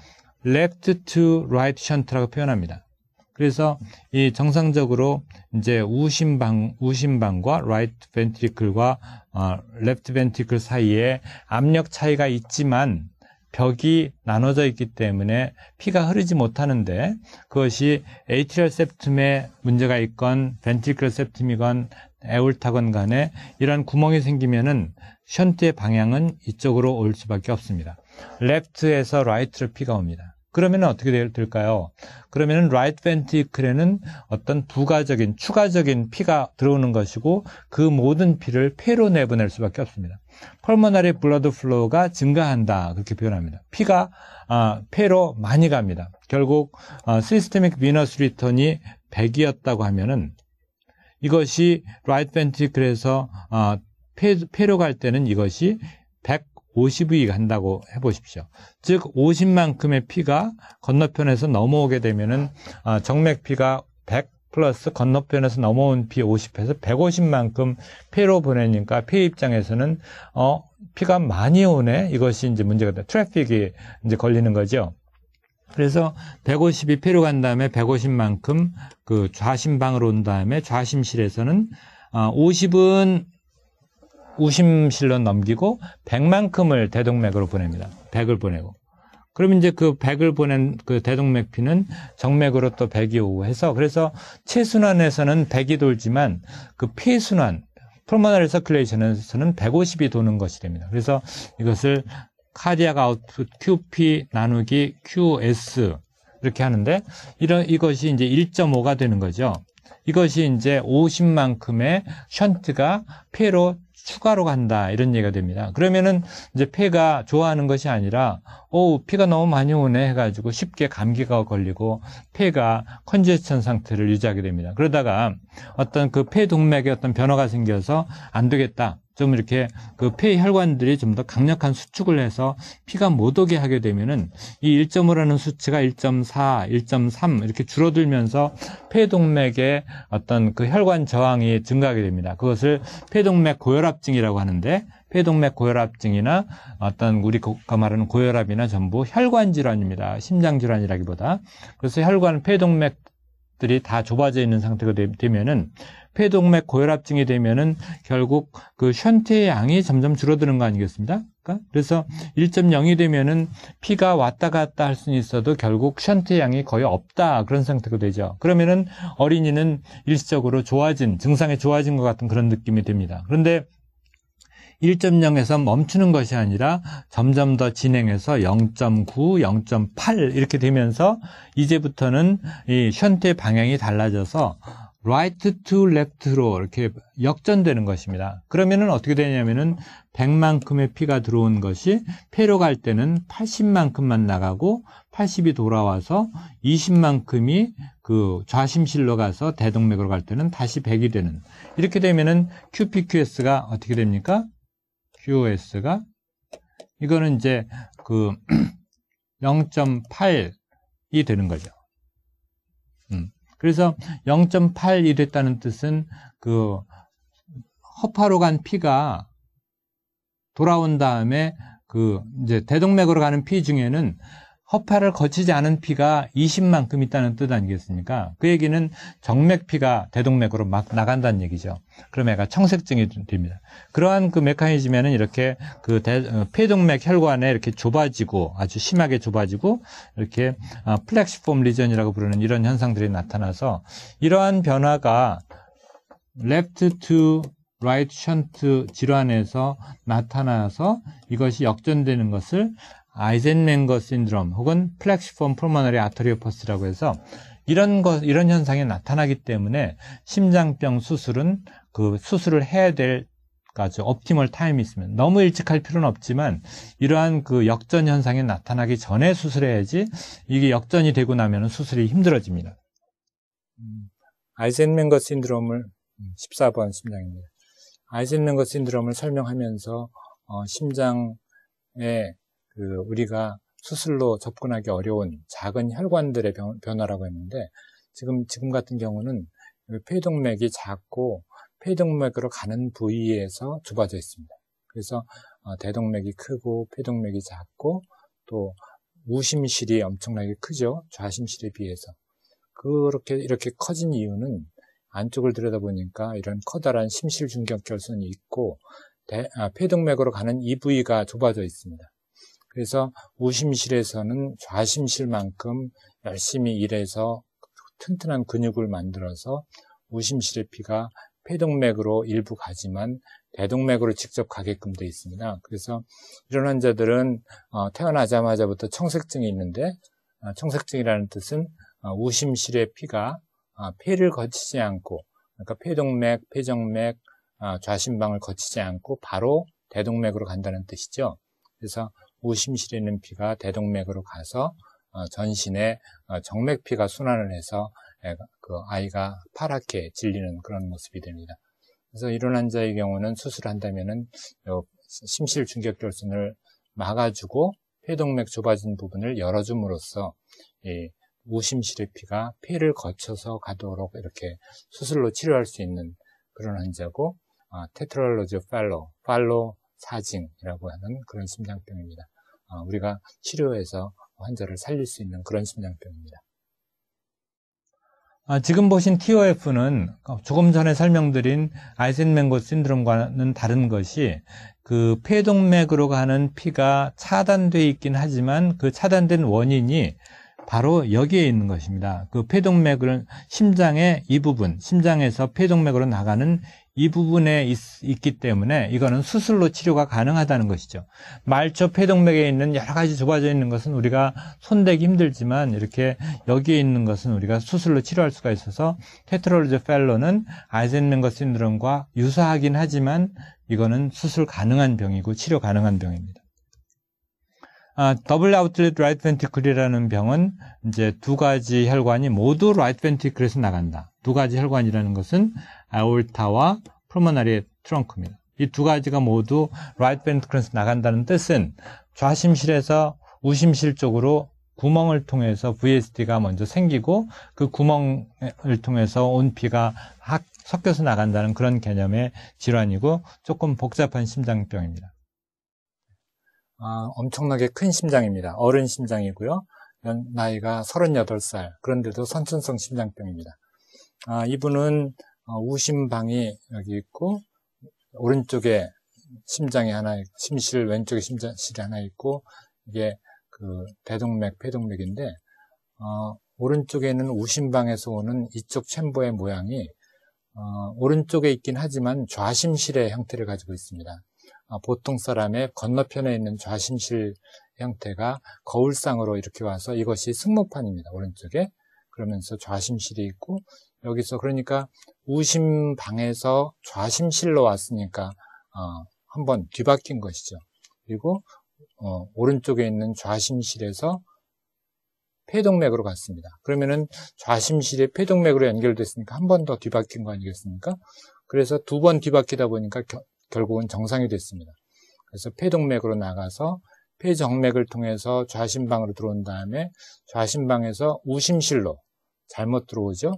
Speaker 1: left to right shunt라고 표현합니다. 그래서 이 정상적으로 이제 우심방 우심방과 right ventricle과 어, left ventricle 사이에 압력 차이가 있지만 벽이 나눠져 있기 때문에 피가 흐르지 못하는데 그것이 에이트리얼 septum에 문제가 있건 벤트리클 septum이건 에울타건 간에 이런 구멍이 생기면은 션트의 방향은 이쪽으로 올 수밖에 없습니다. 레프트에서 라이트로 피가 옵니다. 그러면 어떻게 될까요? 그러면 right ventricle에는 어떤 부가적인 추가적인 피가 들어오는 것이고 그 모든 피를 폐로 내보낼 수밖에 없습니다. 펄모나리 블러드 플로우가 증가한다 그렇게 표현합니다. 피가 아, 폐로 많이 갑니다. 결국 아, 시스테믹 비너스 리턴이 100이었다고 하면은 이것이 right ventricle에서 아, 폐, 폐로 갈 때는 이것이 100 50이 간다고 해보십시오. 즉 50만큼의 피가 건너편에서 넘어오게 되면은 아, 정맥피가 100 플러스 건너편에서 넘어온 피 50에서 150만큼 피로 보내니까 피 입장에서는 어 피가 많이 오네 이것이 이제 문제가 돼 트래픽이 이제 걸리는 거죠. 그래서 150이 피로 간 다음에 150만큼 그 좌심방으로 온 다음에 좌심실에서는 50은 아, 우심실로 넘기고 100만큼을 대동맥으로 보냅니다. 100을 보내고. 그럼 이제 그 100을 보낸 그 대동맥 피는 정맥으로 또 100이 오고 해서 그래서 최순환에서는 100이 돌지만 그 피순환, 풀모나리 서큘레이션에서는 150이 도는 것이 됩니다. 그래서 이것을 카디아가 아웃풋 QP 나누기 QS 이렇게 하는데 이런 이것이 이제 1.5가 되는 거죠. 이것이 이제 50만큼의 션트가 폐로 추가로 간다 이런 얘기가 됩니다. 그러면은 이제 폐가 좋아하는 것이 아니라 오 피가 너무 많이 오네 해가지고 쉽게 감기가 걸리고 폐가 컨디션 상태를 유지하게 됩니다. 그러다가 어떤 그 폐동맥에 어떤 변화가 생겨서 안 되겠다. 좀 이렇게 그 폐 혈관들이 좀 더 강력한 수축을 해서 피가 못 오게 하게 되면은 이 1.5라는 수치가 1.4, 1.3 이렇게 줄어들면서 폐동맥의 어떤 그 혈관 저항이 증가하게 됩니다. 그것을 폐동맥 고혈압증이라고 하는데 폐동맥 고혈압증이나 어떤 우리가 그 말하는 고혈압이나 전부 혈관 질환입니다. 심장 질환이라기보다. 그래서 혈관 폐동맥 들이 다 좁아져 있는 상태가 되, 면은 폐동맥 고혈압증이 되면은 결국 그 션트의 양이 점점 줄어드는 거 아니겠습니까? 그러니까 그래서 1.0이 되면은 피가 왔다 갔다 할 수는 있어도 결국 션트 양이 거의 없다 그런 상태가 되죠. 그러면은 어린이는 일시적으로 좋아진 증상이 좋아진 것 같은 그런 느낌이 듭니다. 그런데 1.0에서 멈추는 것이 아니라 점점 더 진행해서 0.9, 0.8 이렇게 되면서 이제부터는 이 션트의 방향이 달라져서 right to left로 이렇게 역전되는 것입니다. 그러면은 어떻게 되냐면은 100만큼의 피가 들어온 것이 폐로 갈 때는 80만큼만 나가고 80이 돌아와서 20만큼이 그 좌심실로 가서 대동맥으로 갈 때는 다시 100이 되는 이렇게 되면은 QPQS가 어떻게 됩니까? QOS가 이거는 이제 그 0.8이 <clears throat> 되는 거죠. 그래서 0.8 이랬다는 뜻은 그 허파로 간 피가 돌아온 다음에 그 이제 대동맥으로 가는 피 중에는 허파를 거치지 않은 피가 20만큼 있다는 뜻 아니겠습니까? 그 얘기는 정맥피가 대동맥으로 막 나간다는 얘기죠. 그럼 애가 청색증이 됩니다. 그러한 그 메커니즘에는 이렇게 그 대, 어, 폐동맥 혈관에 이렇게 좁아지고 아주 심하게 좁아지고 이렇게 아, 플렉시폼 리전이라고 부르는 이런 현상들이 나타나서 이러한 변화가 left to r i g 질환에서 나타나서 이것이 역전되는 것을 아이젠맨거 신드롬 혹은 플렉시폼 풀모나리 아토리오퍼스라고 해서 이런 것 이런 현상이 나타나기 때문에 심장병 수술은 그 수술을 해야 될 까지 옵티멀 타임이 있으면 너무 일찍 할 필요는 없지만 이러한 그 역전 현상이 나타나기 전에 수술해야지 이게 역전이 되고 나면 수술이 힘들어집니다. 아이젠맨거 신드롬을 14번 심장입니다. 아이젠맨거 신드롬을 설명하면서 어, 심장에 그 우리가 수술로 접근하기 어려운 작은 혈관들의 변, 화라고 했는데 지금 지금 같은 경우는 폐동맥이 작고 폐동맥으로 가는 부위에서 좁아져 있습니다. 그래서 어, 대동맥이 크고 폐동맥이 작고 또 우심실이 엄청나게 크죠. 좌심실에 비해서. 그렇게 이렇게 커진 이유는 안쪽을 들여다보니까 이런 커다란 심실중격결손이 있고 대, 아, 폐동맥으로 가는 이 부위가 좁아져 있습니다. 그래서 우심실에서는 좌심실만큼 열심히 일해서 튼튼한 근육을 만들어서 우심실의 피가 폐동맥으로 일부 가지만 대동맥으로 직접 가게끔 되어 있습니다. 그래서 이런 환자들은 어, 태어나자마자부터 청색증이 있는데 어, 청색증이라는 뜻은 어, 우심실의 피가 폐를 거치지 않고 그러니까 폐동맥, 폐정맥, 좌심방을 거치지 않고 바로 대동맥으로 간다는 뜻이죠. 그래서 우심실에 있는 피가 대동맥으로 가서 어, 전신에 어, 정맥피가 순환을 해서 그 아이가 파랗게 질리는 그런 모습이 됩니다. 그래서 이런 환자의 경우는 수술한다면은 심실 충격 결손을 막아주고 폐동맥 좁아진 부분을 열어줌으로써 이 우심실의 피가 폐를 거쳐서 가도록 이렇게 수술로 치료할 수 있는 그런 환자고 어, 테트랄로즈 팔로, 팔로 사징이라고 하는 그런 심장병입니다. 어, 우리가 치료해서 환자를 살릴 수 있는 그런 심장병입니다. 아, 지금 보신 TOF는 조금 전에 설명드린 아이센맹고 신드롬과는 다른 것이 그 폐동맥으로 가는 피가 차단되어 있긴 하지만 그 차단된 원인이 바로 여기에 있는 것입니다. 그 폐동맥을 심장의 이 부분, 심장에서 폐동맥으로 나가는 이 부분에 있, 있기 때문에 이거는 수술로 치료가 가능하다는 것이죠. 말초 폐동맥에 있는 여러 가지 좁아져 있는 것은 우리가 손대기 힘들지만 이렇게 여기에 있는 것은 우리가 수술로 치료할 수가 있어서 테트롤즈 펠로는 아이젠맨거 인드롬과 유사하긴 하지만 이거는 수술 가능한 병이고 치료 가능한 병입니다. 아, 더블 아웃렛 라이트 벤티클이라는 병은 이제 두 가지 혈관이 모두 라이트 벤티클에서 나간다. 두 가지 혈관이라는 것은 아올타와 프로모나리의 트렁크입니다. 이 두 가지가 모두 right ventricle에서 나간다는 뜻은 좌심실에서 우심실 쪽으로 구멍을 통해서 v s d 가 먼저 생기고 그 구멍을 통해서 온 피가 확 섞여서 나간다는 그런 개념의 질환이고 조금 복잡한 심장병입니다. 아, 엄청나게 큰 심장입니다. 어른 심장이고요. 나이가 38살, 그런데도 선천성 심장병입니다. 아, 이분은 어, 우심방이 여기 있고 오른쪽에 심장이 하나 있고 심실 왼쪽에 심장실이 하나 있고 이게 그 대동맥 폐동맥인데 어, 오른쪽에는 우심방에서 오는 이쪽 챔버의 모양이 어, 오른쪽에 있긴 하지만 좌심실의 형태를 가지고 있습니다. 어, 보통 사람의 건너편에 있는 좌심실 형태가 거울상으로 이렇게 와서 이것이 승모판입니다. 오른쪽에 그러면서 좌심실이 있고 여기서 그러니까 우심방에서 좌심실로 왔으니까 어, 한번 뒤바뀐 것이죠. 그리고 어, 오른쪽에 있는 좌심실에서 폐동맥으로 갔습니다. 그러면은 좌심실이 폐동맥으로 연결됐으니까 한 번 더 뒤바뀐 거 아니겠습니까? 그래서 두 번 뒤바뀌다 보니까 겨, 결국은 정상이 됐습니다. 그래서 폐동맥으로 나가서 폐정맥을 통해서 좌심방으로 들어온 다음에 좌심방에서 우심실로 잘못 들어오죠.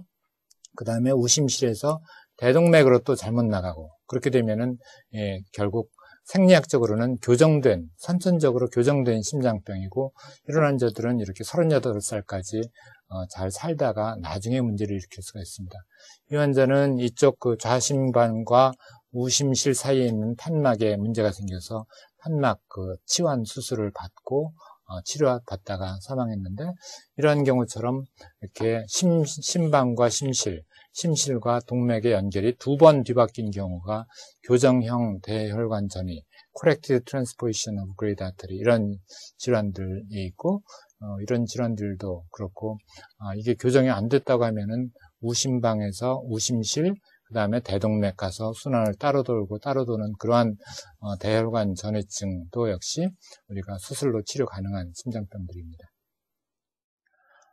Speaker 1: 그 다음에 우심실에서 대동맥으로 또 잘못 나가고 그렇게 되면은 예, 결국 생리학적으로는 교정된 선천적으로 교정된 심장병이고 이런 환자들은 이렇게 38살까지 어, 잘 살다가 나중에 문제를 일으킬 수가 있습니다. 이 환자는 이쪽 그 좌심반과 우심실 사이에 있는 판막에 문제가 생겨서 판막 그 치환 수술을 받고 어, 치료받다가 사망했는데 이러한 경우처럼 이렇게 심, 심방과 심실, 심실과 동맥의 연결이 두 번 뒤바뀐 경우가 교정형 대혈관 전이 코렉티드 트랜스포지션 오브 그레이드 아터리 이런 질환들이 있고 어, 이런 질환들도 그렇고 아, 이게 교정이 안 됐다고 하면은 우심방에서 우심실 그 다음에 대동맥 가서 순환을 따로 돌고 따로 도는 그러한 어, 대혈관 전해증도 역시 우리가 수술로 치료 가능한 심장병들입니다.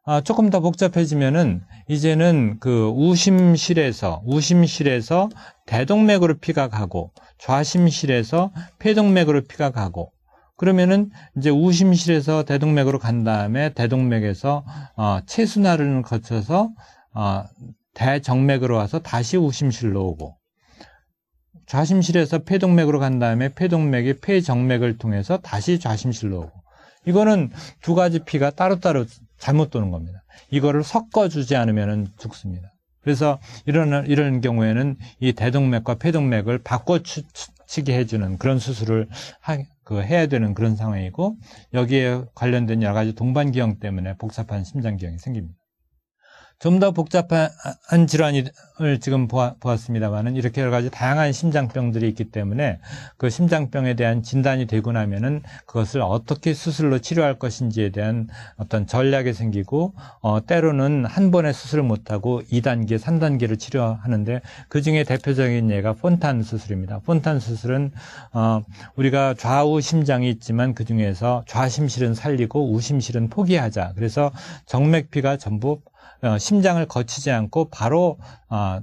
Speaker 1: 아, 조금 더 복잡해지면은 이제는 그 우심실에서 우심실에서 대동맥으로 피가 가고 좌심실에서 폐동맥으로 피가 가고 그러면은 이제 우심실에서 대동맥으로 간 다음에 대동맥에서 어, 체수나를 거쳐서 어, 대정맥으로 와서 다시 우심실로 오고 좌심실에서 폐동맥으로 간 다음에 폐동맥이 폐정맥을 통해서 다시 좌심실로 오고 이거는 두 가지 피가 따로따로 잘못 도는 겁니다. 이거를 섞어주지 않으면 죽습니다. 그래서 이런, 이런 경우에는 이 대동맥과 폐동맥을 바꿔치기 해주는 그런 수술을 하, 그 해야 되는 그런 상황이고 여기에 관련된 여러 가지 동반기형 때문에 복잡한 심장기형이 생깁니다. 좀더 복잡한 질환을 지금 보았습니다만은 이렇게 여러 가지 다양한 심장병들이 있기 때문에 그 심장병에 대한 진단이 되고 나면은 그것을 어떻게 수술로 치료할 것인지에 대한 어떤 전략이 생기고 어, 때로는 한 번에 수술을 못하고 2단계, 3단계를 치료하는데 그 중에 대표적인 예가 폰탄 수술입니다. 폰탄 수술은 어, 우리가 좌우 심장이 있지만 그 중에서 좌심실은 살리고 우심실은 포기하자. 그래서 정맥피가 전부 어, 심장을 거치지 않고 바로 어,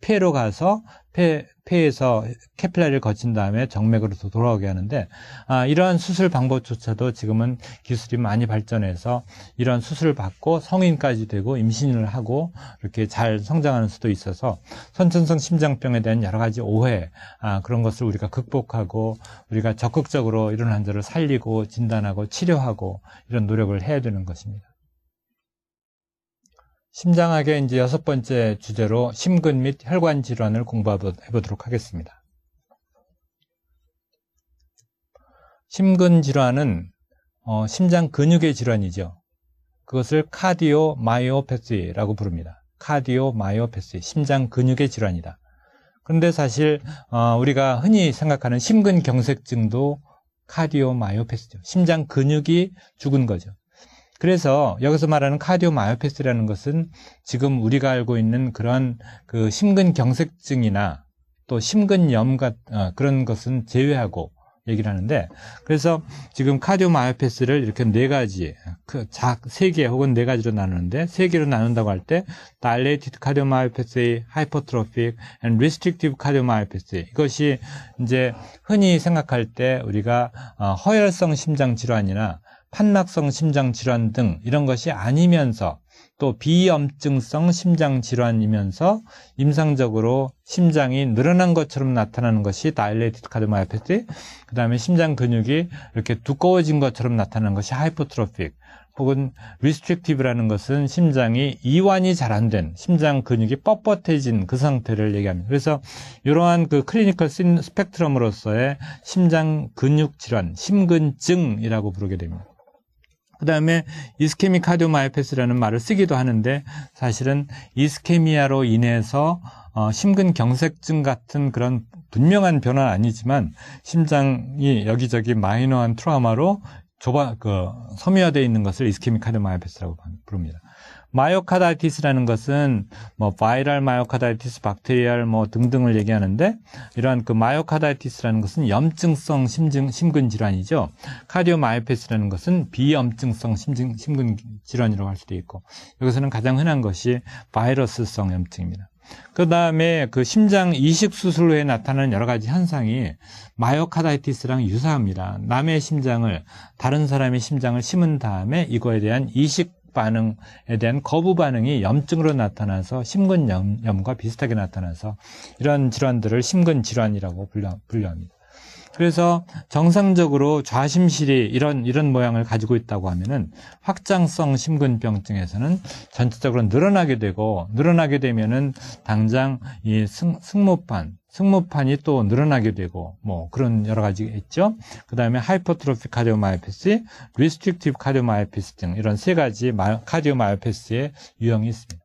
Speaker 1: 폐로 가서 폐, 폐에서 캐필라리를 거친 다음에 정맥으로 돌아오게 하는데 아, 이러한 수술 방법조차도 지금은 기술이 많이 발전해서 이러한 수술을 받고 성인까지 되고 임신을 하고 이렇게 잘 성장하는 수도 있어서 선천성 심장병에 대한 여러 가지 오해 아, 그런 것을 우리가 극복하고 우리가 적극적으로 이런 환자를 살리고 진단하고 치료하고 이런 노력을 해야 되는 것입니다. 심장학의 인제 여섯 번째 주제로 심근 및 혈관 질환을 공부해 보도록 하겠습니다. 심근 질환은 어, 심장 근육의 질환이죠. 그것을 카디오 마이오패스라고 부릅니다. 카디오 마이오패스, 심장 근육의 질환이다. 그런데 사실 어, 우리가 흔히 생각하는 심근경색증도 카디오 마이오패스죠. 심장 근육이 죽은 거죠. 그래서 여기서 말하는 카디오마이오패스라는 것은 지금 우리가 알고 있는 그런 그 심근경색증이나 또 심근염 같 어, 그런 것은 제외하고 얘기를 하는데 그래서 지금 카디오마이오패스를 이렇게 네 가지 그 작 세 개 혹은 네 가지로 나누는데 세 개로 나눈다고 할때 dilated cardiomyopathy, hypertrophic and restrictive cardiomyopathy 이것이 이제 흔히 생각할 때 우리가 어, 허혈성 심장 질환이나 판막성 심장 질환 등 이런 것이 아니면서 또 비염증성 심장 질환이면서 임상적으로 심장이 늘어난 것처럼 나타나는 것이 다일레이티드 카드마이오패티, 그다음에 심장 근육이 이렇게 두꺼워진 것처럼 나타나는 것이 하이포트로픽. 혹은 리스트릭티브라는 것은 심장이 이완이 잘 안 된 심장 근육이 뻣뻣해진 그 상태를 얘기합니다. 그래서 이러한 그 클리니컬 스펙트럼으로서의 심장 근육 질환, 심근증이라고 부르게 됩니다. 그 다음에 이스케미 카디오마이패스라는 말을 쓰기도 하는데 사실은 이스케미아로 인해서 어, 심근경색증 같은 그런 분명한 변화는 아니지만 심장이 여기저기 마이너한 트라우마로 좁아 그 섬유화되어 있는 것을 이스케미 카디오마이패스라고 부릅니다. 마이오카다이티스라는 것은 뭐 바이럴 마이오카다이티스, 박테리얼 뭐 등등을 얘기하는데 이러한 그 마이오카다이티스라는 것은 염증성 심증 심근 질환이죠. 카디오마이오패스라는 것은 비염증성 심증 심근 질환이라고 할 수도 있고 여기서는 가장 흔한 것이 바이러스성 염증입니다. 그 다음에 그 심장 이식 수술 후에 나타나는 여러 가지 현상이 마이오카다이티스랑 유사합니다. 남의 심장을, 다른 사람의 심장을 심은 다음에 이거에 대한 이식 반응에 대한 거부 반응이 염증으로 나타나서 심근염과 비슷하게 나타나서 이런 질환들을 심근 질환이라고 불려, 분류합니다. 그래서 정상적으로 좌심실이 이런 이런 모양을 가지고 있다고 하면은 확장성 심근병증에서는 전체적으로 늘어나게 되고 늘어나게 되면은 당장 이 승, 승모판 승모판이 또 늘어나게 되고 뭐 그런 여러 가지가 있죠. 그 다음에 하이퍼트로피 카디오마이오패스, 리스트릭티브 카디오마이오패스 등 이런 세 가지 카디오마이오패스의 유형이 있습니다.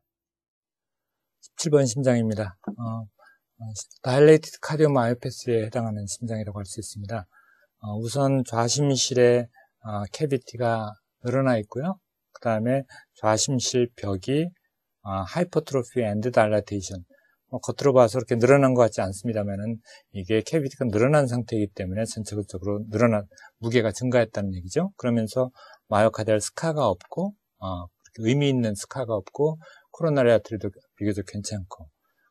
Speaker 1: 17번 심장입니다. 어, 다일레이티드 어, 카디오마이오패스에 해당하는 심장이라고 할 수 있습니다. 어, 우선 좌심실의 어, 캐비티가 늘어나 있고요. 그 다음에 좌심실 벽이 어, 하이퍼트로피 앤드 달라테이션 뭐 겉으로 봐서 이렇게 늘어난 것 같지 않습니다만은 이게 캐비티가 늘어난 상태이기 때문에 전체적으로 늘어난 무게가 증가했다는 얘기죠. 그러면서 마요카디알 스카가 없고 어, 의미 있는 스카가 없고 코로나리 아트리도 비교적 괜찮고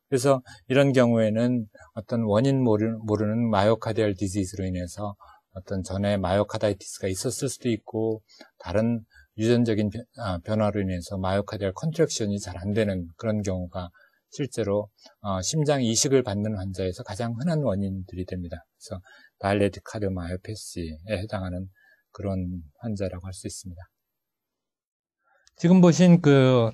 Speaker 1: 그래서 이런 경우에는 어떤 원인 모르는, 모르는 마요카디알 디지스로 인해서 어떤 전에 마요카다이티스가 있었을 수도 있고 다른 유전적인 아, 변화로 인해서 마요카디알 컨트랙션이 잘 안 되는 그런 경우가 실제로 어, 심장 이식을 받는 환자에서 가장 흔한 원인들이 됩니다. 그래서 말레드카르 마이오패시에 해당하는 그런 환자라고 할 수 있습니다. 지금 보신 그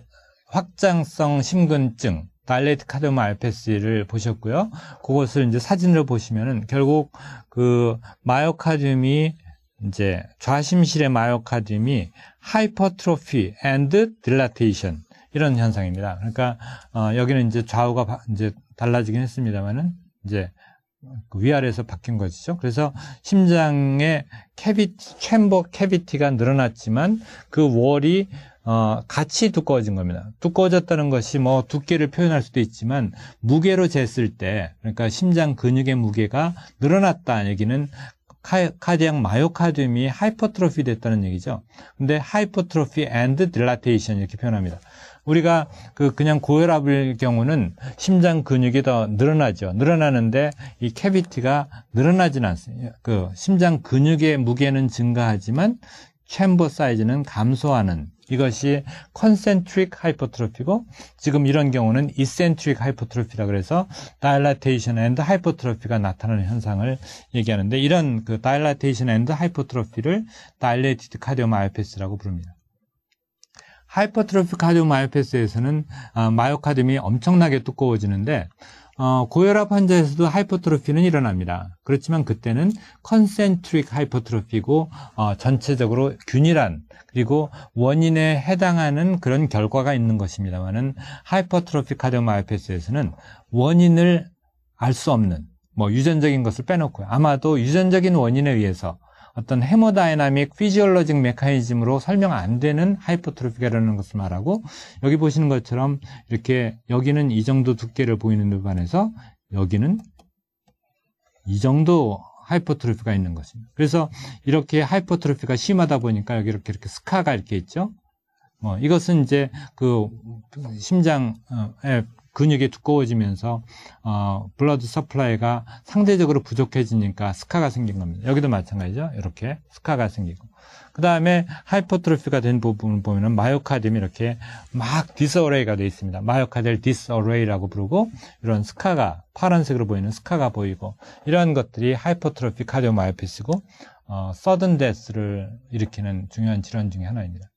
Speaker 1: 확장성 심근증 달레드 카르마 알패시를 보셨고요. 그것을 이제 사진으로 보시면은 결국 그마요카디움이 이제 좌심실의 마요카디움이 하이퍼트로피 앤드 딜라테이션 이런 현상입니다. 그러니까 어, 여기는 이제 좌우가 바, 이제 달라지긴 했습니다만은 이제 그 위아래에서 바뀐 것이죠. 그래서 심장의 캐비티, 챔버 캐비티가 늘어났지만 그 월이 어, 같이 두꺼워진 겁니다. 두꺼워졌다는 것이 뭐 두께를 표현할 수도 있지만 무게로 쟀을 때 그러니까 심장 근육의 무게가 늘어났다는 얘기는 카디앙 마요카디움이 하이퍼트로피 됐다는 얘기죠. 근데 하이퍼트로피 앤드 딜라테이션 이렇게 표현합니다. 우리가 그 그냥 고혈압일 경우는 심장 근육이 더 늘어나죠. 늘어나는데 이 캐비티가 늘어나지는 않습니다. 그 심장 근육의 무게는 증가하지만 챔버 사이즈는 감소하는 이것이 컨센트릭 하이퍼트로피고 지금 이런 경우는 이센트릭 하이퍼트로피라 그래서 다일라테이션 앤드 하이퍼트로피가 나타나는 현상을 얘기하는데 이런 그 다일라테이션 앤드 하이퍼트로피를 다일레이티드 카디오마이오패스라고 부릅니다. 하이퍼트로피 카디오마이오패스에서는 마io카디움이 아, 엄청나게 두꺼워지는데 어, 고혈압 환자에서도 하이퍼트로피는 일어납니다. 그렇지만 그때는 컨센트릭 하이퍼트로피고 어, 전체적으로 균일한 그리고 원인에 해당하는 그런 결과가 있는 것입니다만은 하이퍼트로피 카디오마이패스에서는 원인을 알 수 없는 뭐 유전적인 것을 빼놓고 아마도 유전적인 원인에 의해서 어떤 헤모다이나믹 피지얼러직 메커니즘으로 설명 안 되는 하이퍼트로피가라는 것을 말하고 여기 보시는 것처럼 이렇게 여기는 이 정도 두께를 보이는 데 반해서 여기는 이 정도 하이퍼트로피가 있는 것입니다. 그래서 이렇게 하이퍼트로피가 심하다 보니까 여기 이렇게 이렇게 스카가 이렇게 있죠. 뭐 이것은 이제 그 심장의 어, 근육이 두꺼워지면서 어, 블러드 서플라이가 상대적으로 부족해지니까 스카가 생긴 겁니다. 여기도 마찬가지죠. 이렇게 스카가 생기고 그 다음에 하이퍼트로피가 된 부분을 보면 마요카디움이 이렇게 막 디스어레이가 되어 있습니다. 마요카델 디스어레이라고 부르고 이런 스카가 파란색으로 보이는 스카가 보이고 이런 것들이 하이퍼트로피 카디오마이오피스고 어, 서든 데스를 일으키는 중요한 질환 중의 하나입니다.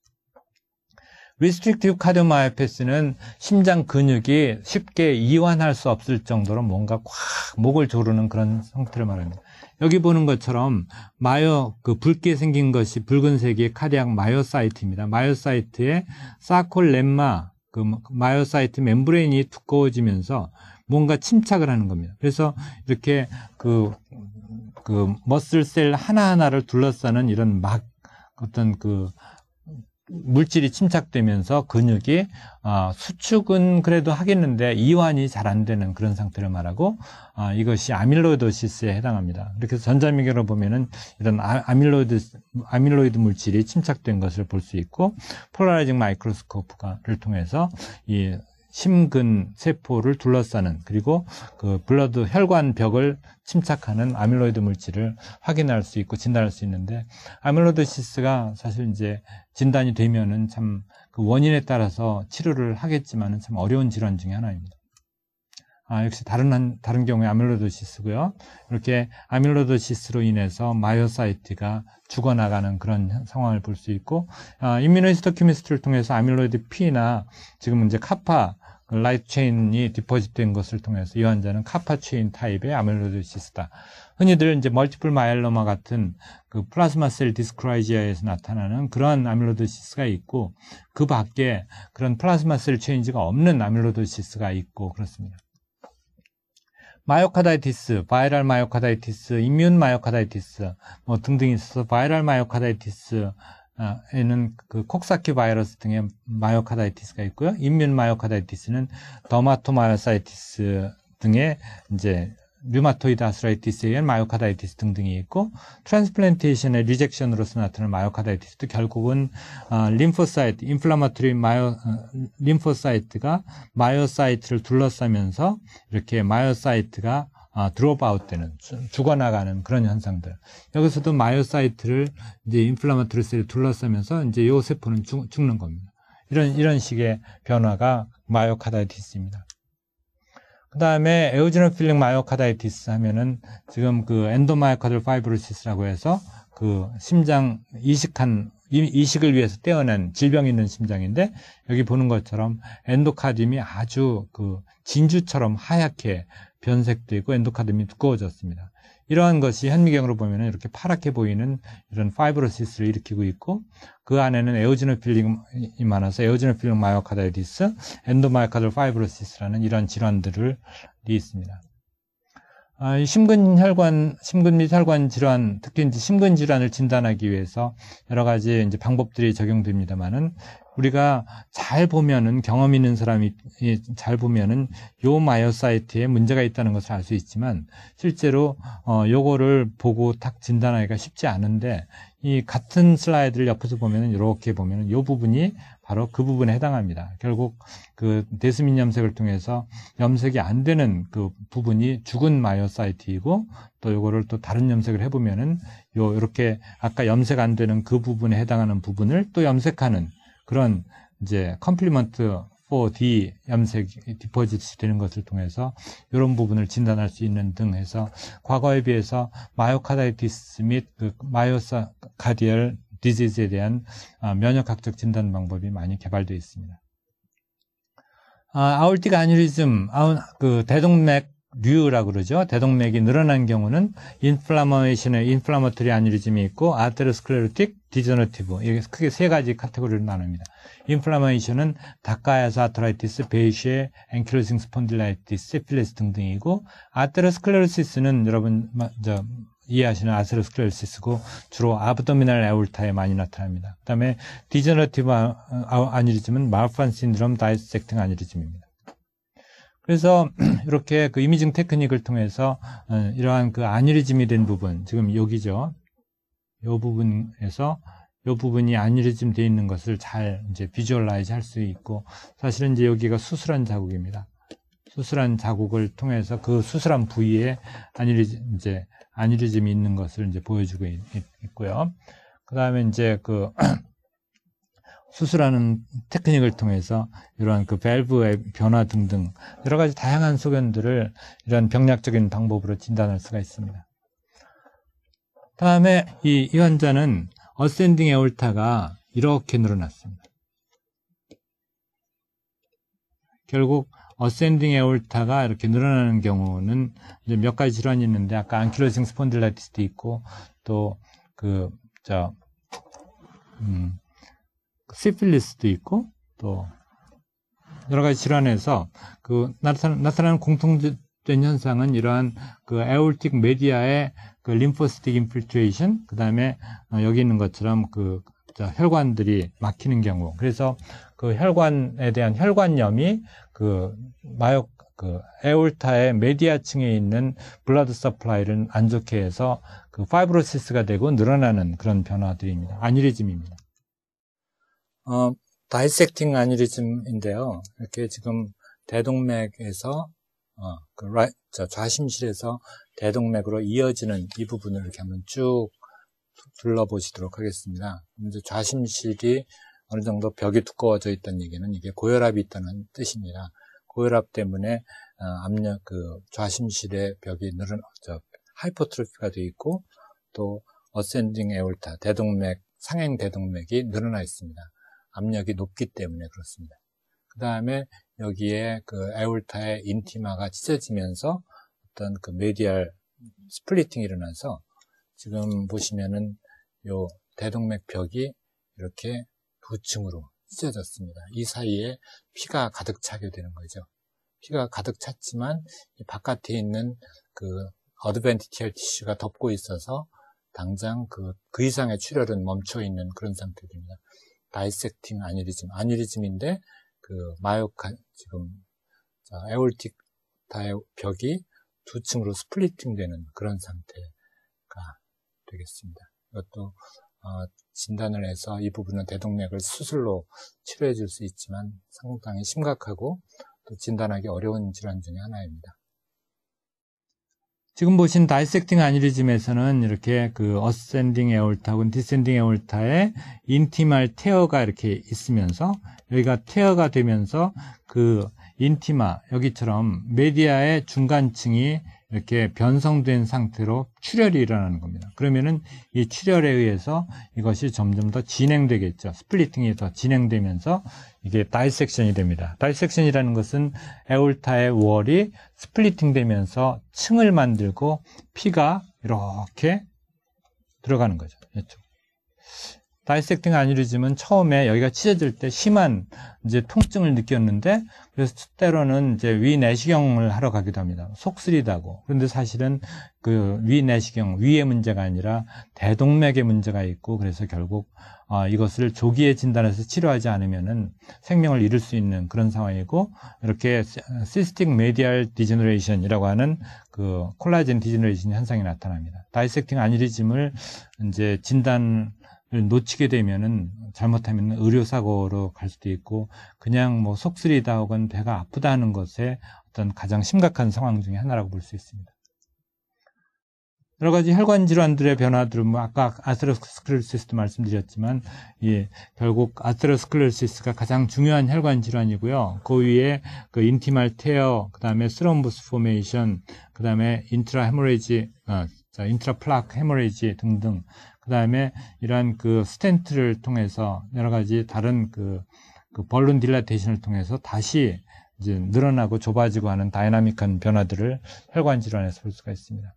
Speaker 1: 리스트릭티브 카디오마이오패스는 심장 근육이 쉽게 이완할 수 없을 정도로 뭔가 꽉 목을 조르는 그런 상태를 말합니다. 여기 보는 것처럼 마요 그 붉게 생긴 것이 붉은색의 카디악 마요사이트입니다. 마요사이트에 사콜렘마 그 마요사이트 멤브레인이 두꺼워지면서 뭔가 침착을 하는 겁니다. 그래서 이렇게 그, 그 머슬 셀 하나하나를 둘러싸는 이런 막 어떤 그 물질이 침착되면서 근육이 어, 수축은 그래도 하겠는데 이완이 잘 안 되는 그런 상태를 말하고 어, 이것이 아밀로이도시스에 해당합니다. 이렇게 전자미결로 보면은 이런 아, 밀로이드 아밀로이드 물질이 침착된 것을 볼 수 있고 폴라라이징 마이크로스코프가를 통해서 이 심근 세포를 둘러싸는 그리고 그 블러드 혈관 벽을 침착하는 아밀로이드 물질을 확인할 수 있고 진단할 수 있는데 아밀로이드시스가 사실 이제 진단이 되면은 참 그 원인에 따라서 치료를 하겠지만은 참 어려운 질환 중의 하나입니다. 아, 역시 다른 한, 다른 경우에 아밀로이드시스고요 이렇게 아밀로이드시스로 인해서 마이오사이트가 죽어나가는 그런 상황을 볼 수 있고, 아, 인미노히스토키미스트를 통해서 아밀로이드 P나 지금 이제 카파 라이트 체인이 디퍼짓된 것을 통해서 이 환자는 카파 체인 타입의 아멜로이드시스다. 흔히들 이제 멀티플 마일로마 같은 그 플라스마 셀 디스크라이지아에서 나타나는 그러한 아밀로이드시스가 있고 그 밖에 그런 플라스마 셀 체인지가 없는 아밀로이드시스가 있고 그렇습니다. 마요카다이티스, 바이럴 마요카다이티스, 임뮨 마요카다이티스 뭐 등등이 있어서 바이럴 마요카다이티스 아, 에는 그 콕사키 바이러스 등의 마요카다이티스가 있고요. 인면 마요카다이티스는 더마토마요사이티스 등의 이제 류마토이드 아스라이티스에 의한 마요카다이티스 등등이 있고 트랜스플랜테이션의 리젝션으로서 나타나는 마요카다이티스도 결국은 어, 림포사이트, 인플라마토리 마요 어, 림포사이트가 마요사이트를 둘러싸면서 이렇게 마요사이트가 아, 드롭아웃 되는, 죽어나가는 그런 현상들. 여기서도 마이오사이트를 이제 인플라마트리 셀이 둘러싸면서 이제 요 세포는 죽, 는 겁니다. 이런, 이런 식의 변화가 마이오카다이티스입니다. 그 다음에 에오지노필링 마이오카다이티스 하면은 지금 그 엔도마이카들 파이브로시스라고 해서 그 심장 이식한 이식을 위해서 떼어낸 질병 이 있는 심장인데 여기 보는 것처럼 엔도카디움이 아주 그 진주처럼 하얗게 변색도 있고 엔도카드미 두꺼워졌습니다. 이러한 것이 현미경으로 보면 이렇게 파랗게 보이는 이런 파이브로시스를 일으키고 있고 그 안에는 에오지노필링이 많아서 에오지노필링 마이오카다이디스, 엔도마이오카드 파이브로시스라는 이런 질환들이 있습니다. 아, 심근혈관, 심근 및 혈관 질환, 특히 이제 심근 질환을 진단하기 위해서 여러 가지 이제 방법들이 적용됩니다만은 우리가 잘 보면은 경험 있는 사람이 예, 잘 보면은 요마이어사이트에 문제가 있다는 것을 알 수 있지만 실제로 어 요거를 보고 탁 진단하기가 쉽지 않은데 이 같은 슬라이드를 옆에서 보면은 이렇게 보면은 요 부분이 바로 그 부분에 해당합니다. 결국 그 데스민 염색을 통해서 염색이 안 되는 그 부분이 죽은 마이어사이트이고또 요거를 또 다른 염색을 해 보면은 요 이렇게 아까 염색 안 되는 그 부분에 해당하는 부분을 또 염색하는 그런 이제 컴플리먼트 4D 염색 디포짓트 되는 것을 통해서 이런 부분을 진단할 수 있는 등 해서 과거에 비해서 마요카다이티스 및그 마요카디얼 디지즈에 대한 아, 면역학적 진단 방법이 많이 개발되어 있습니다. 아, 아울틱 아니리즘아그 대동맥 류라고 그러죠. 대동맥이 늘어난 경우는 인플라머이션의 인플라마토리 아니리즘이 있고 아테로스클레로틱, 디저너티브 이렇게 크게 세 가지 카테고리로 나눕니다. 인플라머이션은 닭가야사 아트라이티스, 베이시에, 앵킬로징 스폰딜라이티스, 세필레스 등등이고 아테로스클레로시스는 여러분 저, 이해하시는 아테로스클레로시스고 주로 아브도미널 에울타에 많이 나타납니다. 그다음에 디저너티브 아니리즘은 마르판 신드롬 다이스섹팅 아니리즘입니다. 그래서 <clears throat> 이렇게 그 이미징 테크닉을 통해서 어, 이러한 그 아니리즘이 된 부분, 지금 여기죠. 이 부분에서 이 부분이 아니리즘 되어 있는 것을 잘 이제 비주얼라이즈 할 수 있고 사실은 이제 여기가 수술한 자국입니다. 수술한 자국을 통해서 그 수술한 부위에 아니리즘 이제 아니리즘이 있는 것을 이제 보여주고 있, 고요 그다음에 이제 그 <clears throat> 수술하는 테크닉을 통해서 이러한 그 밸브의 변화 등등 여러 가지 다양한 소견들을 이런 병약적인 방법으로 진단할 수가 있습니다. 다음에 이, 이 환자는 어센딩 의올타가 이렇게 늘어났습니다. 결국 어센딩 의올타가 이렇게 늘어나는 경우는 이제 몇 가지 질환이 있는데 아까 안킬로징 스폰딜라이티스도 있고 또 그저 음, 시필리스도 있고 또 여러 가지 질환에서 그 나타나, 는 공통된 현상은 이러한 그 에올틱 메디아의 그림포스틱 인필트레이션 그다음에 어, 여기 있는 것처럼 그 혈관들이 막히는 경우 그래서 그 혈관에 대한 혈관염이 그 마역 그 에올타의 메디아층에 있는 블러드 서플라이를 안 좋게 해서 그 파이브로시스가 되고 늘어나는 그런 변화들입니다. 아니리즘입니다. 어, 다이섹팅 아니리즘인데요. 이렇게 지금 대동맥에서 어, 그 라이, 좌심실에서 대동맥으로 이어지는 이 부분을 이렇게 한번 쭉 둘러보시도록 하겠습니다. 이제 좌심실이 어느 정도 벽이 두꺼워져 있다는 얘기는 이게 고혈압이 있다는 뜻입니다. 고혈압 때문에 어, 압력 그 좌심실의 벽이 늘은 저하이퍼트로피가 되어 있고 또 어센딩 에올타 대동맥 상행 대동맥이 늘어나 있습니다. 압력이 높기 때문에 그렇습니다. 그 다음에 여기에 그에울타의 인티마가 찢어지면서 어떤 그 메디알 스플리팅이 일어나서 지금 보시면은 요 대동맥 벽이 이렇게 두 층으로 찢어졌습니다. 이 사이에 피가 가득 차게 되는 거죠. 피가 가득 찼지만 바깥에 있는 그 어드벤티티얼 티슈가 덮고 있어서 당장 그, 그 이상의 출혈은 멈춰 있는 그런 상태입니다. 다이세팅아니리즘 아뉴리즘인데 그마요카 지금 에올틱 다의 벽이 두 층으로 스플리팅 되는 그런 상태가 되겠습니다. 이것도 어, 진단을 해서 이 부분은 대동맥을 수술로 치료해 줄 수 있지만 상당히 심각하고 또 진단하기 어려운 질환 중의 하나입니다. 지금 보신 다이섹팅 아니리즘에서는 이렇게 그 어센딩 에올타 혹은 디센딩 에올타에 인티말 테어가 이렇게 있으면서 여기가 테어가 되면서 그 인티마 여기처럼 메디아의 중간층이 이렇게 변성된 상태로 출혈이 일어나는 겁니다. 그러면은 이 출혈에 의해서 이것이 점점 더 진행되겠죠. 스플리팅이 더 진행되면서 이게 다이섹션이 됩니다. 다이섹션이라는 것은 에울타의 월이 스플리팅 되면서 층을 만들고 피가 이렇게 들어가는 거죠. 이쪽. 다이섹팅 아니리즘은 처음에 여기가 찢어질 때 심한 이제 통증을 느꼈는데 그래서 때로는 이제 위 내시경을 하러 가기도 합니다. 속 쓰리다고. 그런데 사실은 그 위 내시경 위의 문제가 아니라 대동맥의 문제가 있고 그래서 결국 어, 이것을 조기에 진단해서 치료하지 않으면은 생명을 잃을 수 있는 그런 상황이고 이렇게 시스틱 메디알 디제너레이션이라고 하는 그 콜라겐 디제너레이션 현상이 나타납니다. 다이섹팅 아니리즘을 이제 진단 놓치게 되면은 잘못하면 의료 사고로 갈 수도 있고 그냥 뭐 속쓰리다 혹은 배가 아프다는 것에 어떤 가장 심각한 상황 중의 하나라고 볼 수 있습니다. 여러 가지 혈관 질환들의 변화들은 뭐 아까 아스테로스클레로시스도 말씀드렸지만 예, 결국 아스테로스클레로시스가 가장 중요한 혈관 질환이고요. 그 위에 그 인티말 테어, 그다음에 스럼보스 포메이션, 그다음에 인트라 헤모레지 어, 인트라 플라크 헤모레지 등등 그 다음에 이러한 그 스탠트를 통해서 여러 가지 다른 그, 그 벌룬 딜라테이션을 통해서 다시 이제 늘어나고 좁아지고 하는 다이나믹한 변화들을 혈관 질환에서 볼 수가 있습니다.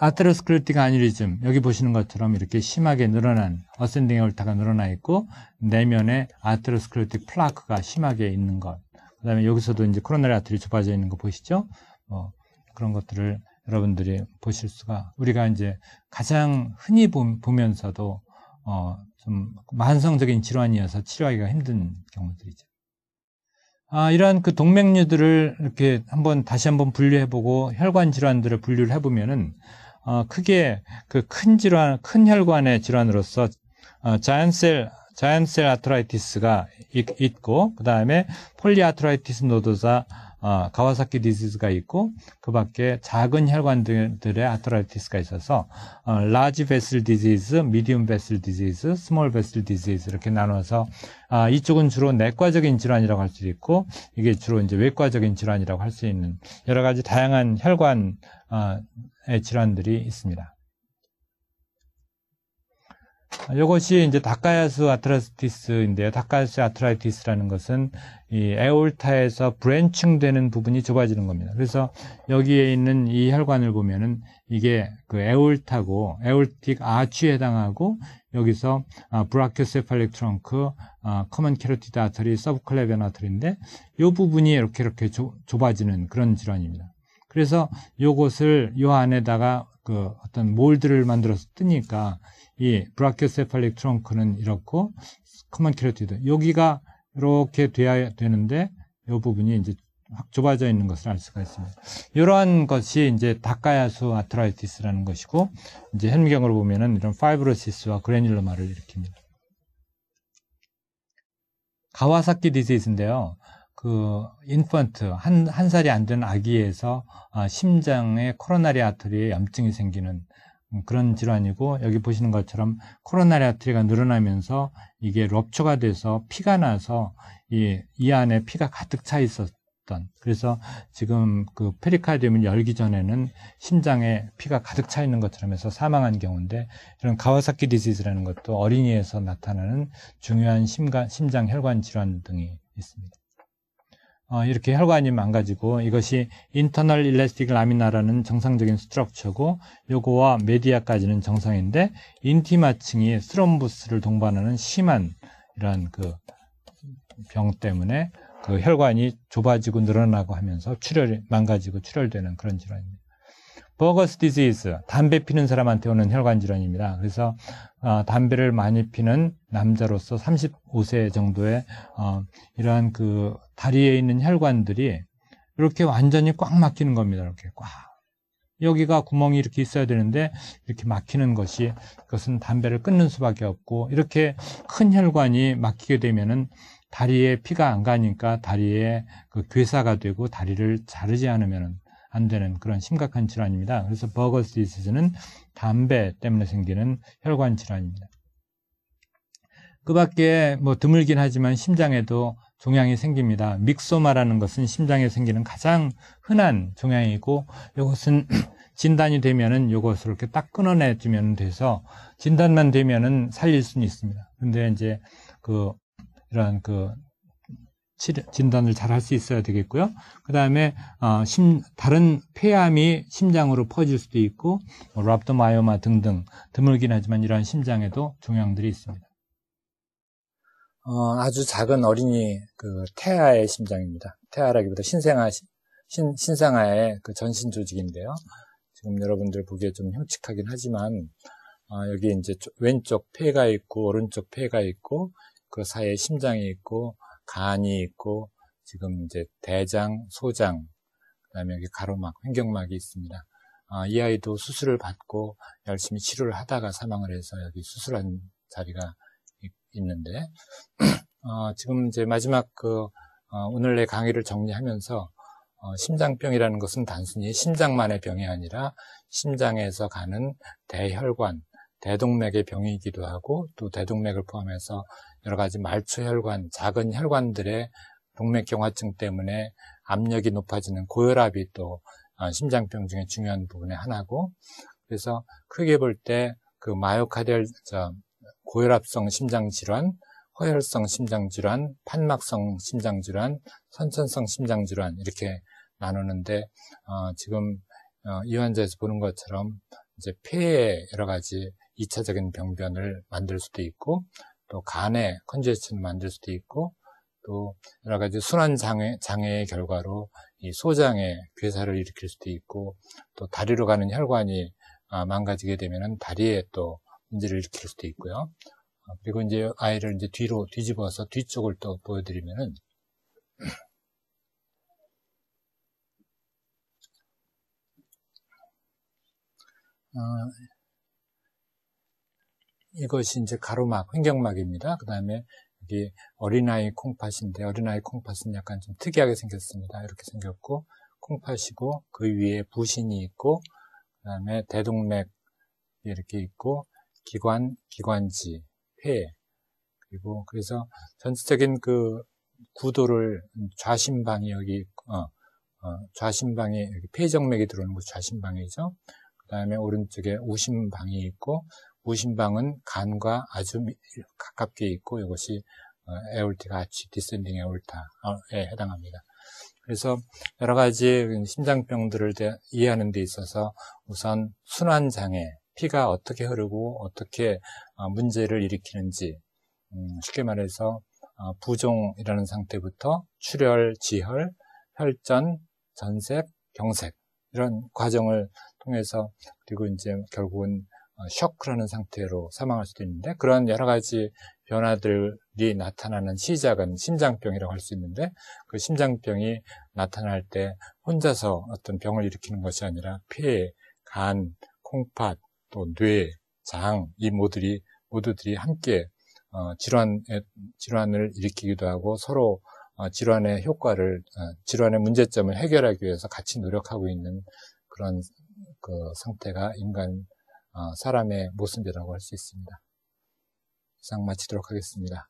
Speaker 1: 아테로스클레틱 아니리즘 여기 보시는 것처럼 이렇게 심하게 늘어난 어센딩 에올타가 늘어나 있고 내면에 아테로스클레틱 플라크가 심하게 있는 것. 그다음에 여기서도 이제 코로나리 아트리 좁아져 있는 거 보시죠? 어, 그런 것들을 여러분들이 보실 수가 우리가 이제 가장 흔히 보면서도 어좀 만성적인 질환이어서 치료하기가 힘든 경우들이죠. 아, 이러한 그 동맥류들을 이렇게 한번 다시 한번 분류해보고 혈관 질환들을 분류를 해보면은 어, 크게 그 큰 질환, 큰 혈관의 질환으로서 어, 자연셀 자연셀 아트라이티스가 있, 고그 다음에 폴리아트라이티스 노도사 어, 가와사키 디지즈가 있고 그 밖에 작은 혈관들의 아토라이티스가 있어서 어, 라지 베슬 디지즈, 미디움 베슬 디지즈, 스몰 베슬 디지즈 이렇게 나눠서 아, 이쪽은 주로 내과적인 질환이라고 할 수 있고 이게 주로 이제 외과적인 질환이라고 할 수 있는 여러 가지 다양한 혈관 어, 의 질환들이 있습니다. 이것이 아, 이제 다카야스 아트라티스인데요. 다카야스 아트라티스라는 것은 이 에올타에서 브랜칭되는 부분이 좁아지는 겁니다. 그래서 여기에 있는 이 혈관을 보면은 이게 그 에올타고 에올틱 아치에 해당하고 여기서 아, 브라키오세팔릭 트렁크, 아, 커먼 캐로티드 아트리 서브클레비안 아터리인데 이 부분이 이렇게 이렇게 조, 좁아지는 그런 질환입니다. 그래서 이것을이 안에다가 그 어떤 몰드를 만들어서 뜨니까 이 브라키오세팔릭 트렁크는 이렇고 커먼 캐로티드 여기가 이렇게 돼야 되는데 이 부분이 이제 확 좁아져 있는 것을 알 수가 있습니다. 이러한 것이 이제 다가야수 아트라이티스라는 것이고 이제 현미경으로 보면은 이런 파이브로시스와 그레뉼로마를 일으킵니다. 가와사키 디지스인데요그 인펀트 한 한 살이 안 된 아기에서 아, 심장의 코로나리 아터리에 염증이 생기는 음, 그런 질환이고 여기 보시는 것처럼 코로나리 아트리가 늘어나면서 이게 럽처가 돼서 피가 나서 이, 이 안에 피가 가득 차 있었던 그래서 지금 그 페리카디움을 열기 전에는 심장에 피가 가득 차 있는 것처럼 해서 사망한 경우인데 이런 가와사키 디시즈라는 것도 어린이에서 나타나는 중요한 심가, 심장 혈관 질환 등이 있습니다. 어, 이렇게 혈관이 망가지고 이것이 인터널 일레스틱 라미나라는 정상적인 스트럭처고 요거와 메디아까지는 정상인데 인티마층이 스럼부스를 동반하는 심한 이러한 그병 때문에 그 혈관이 좁아지고 늘어나고 하면서 출혈이 망가지고 출혈되는 그런 질환입니다. 버거스 디지스 담배 피는 사람한테 오는 혈관 질환입니다. 그래서 어, 담배를 많이 피는 남자로서 35세 정도의 어, 이러한 그 다리에 있는 혈관들이 이렇게 완전히 꽉 막히는 겁니다. 이렇게 꽉. 여기가 구멍이 이렇게 있어야 되는데 이렇게 막히는 것이 그것은 담배를 끊는 수밖에 없고 이렇게 큰 혈관이 막히게 되면은 다리에 피가 안 가니까 다리에 그 괴사가 되고 다리를 자르지 않으면 안 되는 그런 심각한 질환입니다. 그래서 버거스 디스즈는 담배 때문에 생기는 혈관 질환입니다. 그 밖에 뭐 드물긴 하지만 심장에도 종양이 생깁니다. 믹소마라는 것은 심장에 생기는 가장 흔한 종양이고 이것은 <clears throat> 진단이 되면은 이것을 이렇게 딱 끊어내 주면 돼서 진단만 되면은 살릴 수는 있습니다. 근데 이제 그 이런 그 진단을 잘 할 수 있어야 되겠고요. 그 다음에 어, 다른 폐암이 심장으로 퍼질 수도 있고 뭐 랍도마이오마 등등 드물긴 하지만 이러한 심장에도 종양들이 있습니다. 어, 아주 작은 어린이 그 태아의 심장입니다. 태아라기보다 신생아 신, 신상아의 그 전신 조직인데요. 지금 여러분들 보기에 좀 흉측하긴 하지만 어, 여기 이제 왼쪽 폐가 있고 오른쪽 폐가 있고 그 사이에 심장이 있고 간이 있고 지금 이제 대장, 소장, 그다음에 여기 가로막, 횡격막이 있습니다. 아, 이 아이도 수술을 받고 열심히 치료를 하다가 사망을 해서 여기 수술한 자리가 있는데 <clears throat> 어, 지금 이제 마지막 그 어, 오늘 내 강의를 정리하면서 어, 심장병이라는 것은 단순히 심장만의 병이 아니라 심장에서 가는 대혈관, 대동맥의 병이기도 하고 또 대동맥을 포함해서 여러 가지 말초혈관, 작은 혈관들의 동맥경화증 때문에 압력이 높아지는 고혈압이 또 어, 심장병 중에 중요한 부분의 하나고 그래서 크게 볼 때 그마요카디 고혈압성 심장질환, 허혈성 심장질환, 판막성 심장질환, 선천성 심장질환 이렇게 나누는데 어, 지금 어, 이 환자에서 보는 것처럼 이제 폐에 여러 가지 2차적인 병변을 만들 수도 있고 또 간에 컨제션을 만들 수도 있고 또 여러 가지 순환 장애, 장애의 결과로 이 소장에 괴사를 일으킬 수도 있고 또 다리로 가는 혈관이 아, 망가지게 되면은 다리에 또 문제를 일으킬 수도 있고요. 어, 그리고 이제 아이를 이제 뒤로 뒤집어서 뒤쪽을 또 보여드리면은 <clears throat> 어, 이것이 이제 가로막, 횡격막입니다. 그 다음에 여기 어린아이 콩팥인데 어린아이 콩팥은 약간 좀 특이하게 생겼습니다. 이렇게 생겼고 콩팥이고 그 위에 부신이 있고 그 다음에 대동맥 이렇게 있고 기관, 기관지, 폐 그리고 그래서 전체적인 그 구도를 좌심방이 여기 어, 어, 좌심방이 여기 폐정맥이 들어오는 곳 좌심방이죠. 그 다음에 오른쪽에 우심방이 있고 우심방은 간과 아주 가깝게 있고 이것이 어, 에올티가 아치 디센딩 에올타에 어, 해당합니다. 그래서 여러 가지 심장병들을 이해하는 데 있어서 우선 순환 장애, 피가 어떻게 흐르고 어떻게 어, 문제를 일으키는지 음, 쉽게 말해서 부종이라는 상태부터 출혈, 지혈, 혈전, 전색, 경색 이런 과정을 통해서 그리고 이제 결국은 쇼크라는 어, 상태로 사망할 수도 있는데 그런 여러 가지 변화들이 나타나는 시작은 심장병이라고 할 수 있는데 그 심장병이 나타날 때 혼자서 어떤 병을 일으키는 것이 아니라 폐, 간, 콩팥, 또 뇌, 장, 이 모두들이 모두들이 함께 어, 질환 질환을 일으키기도 하고 서로 어, 질환의 효과를 질환의 문제점을 해결하기 위해서 같이 노력하고 있는 그런 그 상태가 인간 어, 사람의 모습이라고 할 수 있습니다. 이상 마치도록 하겠습니다.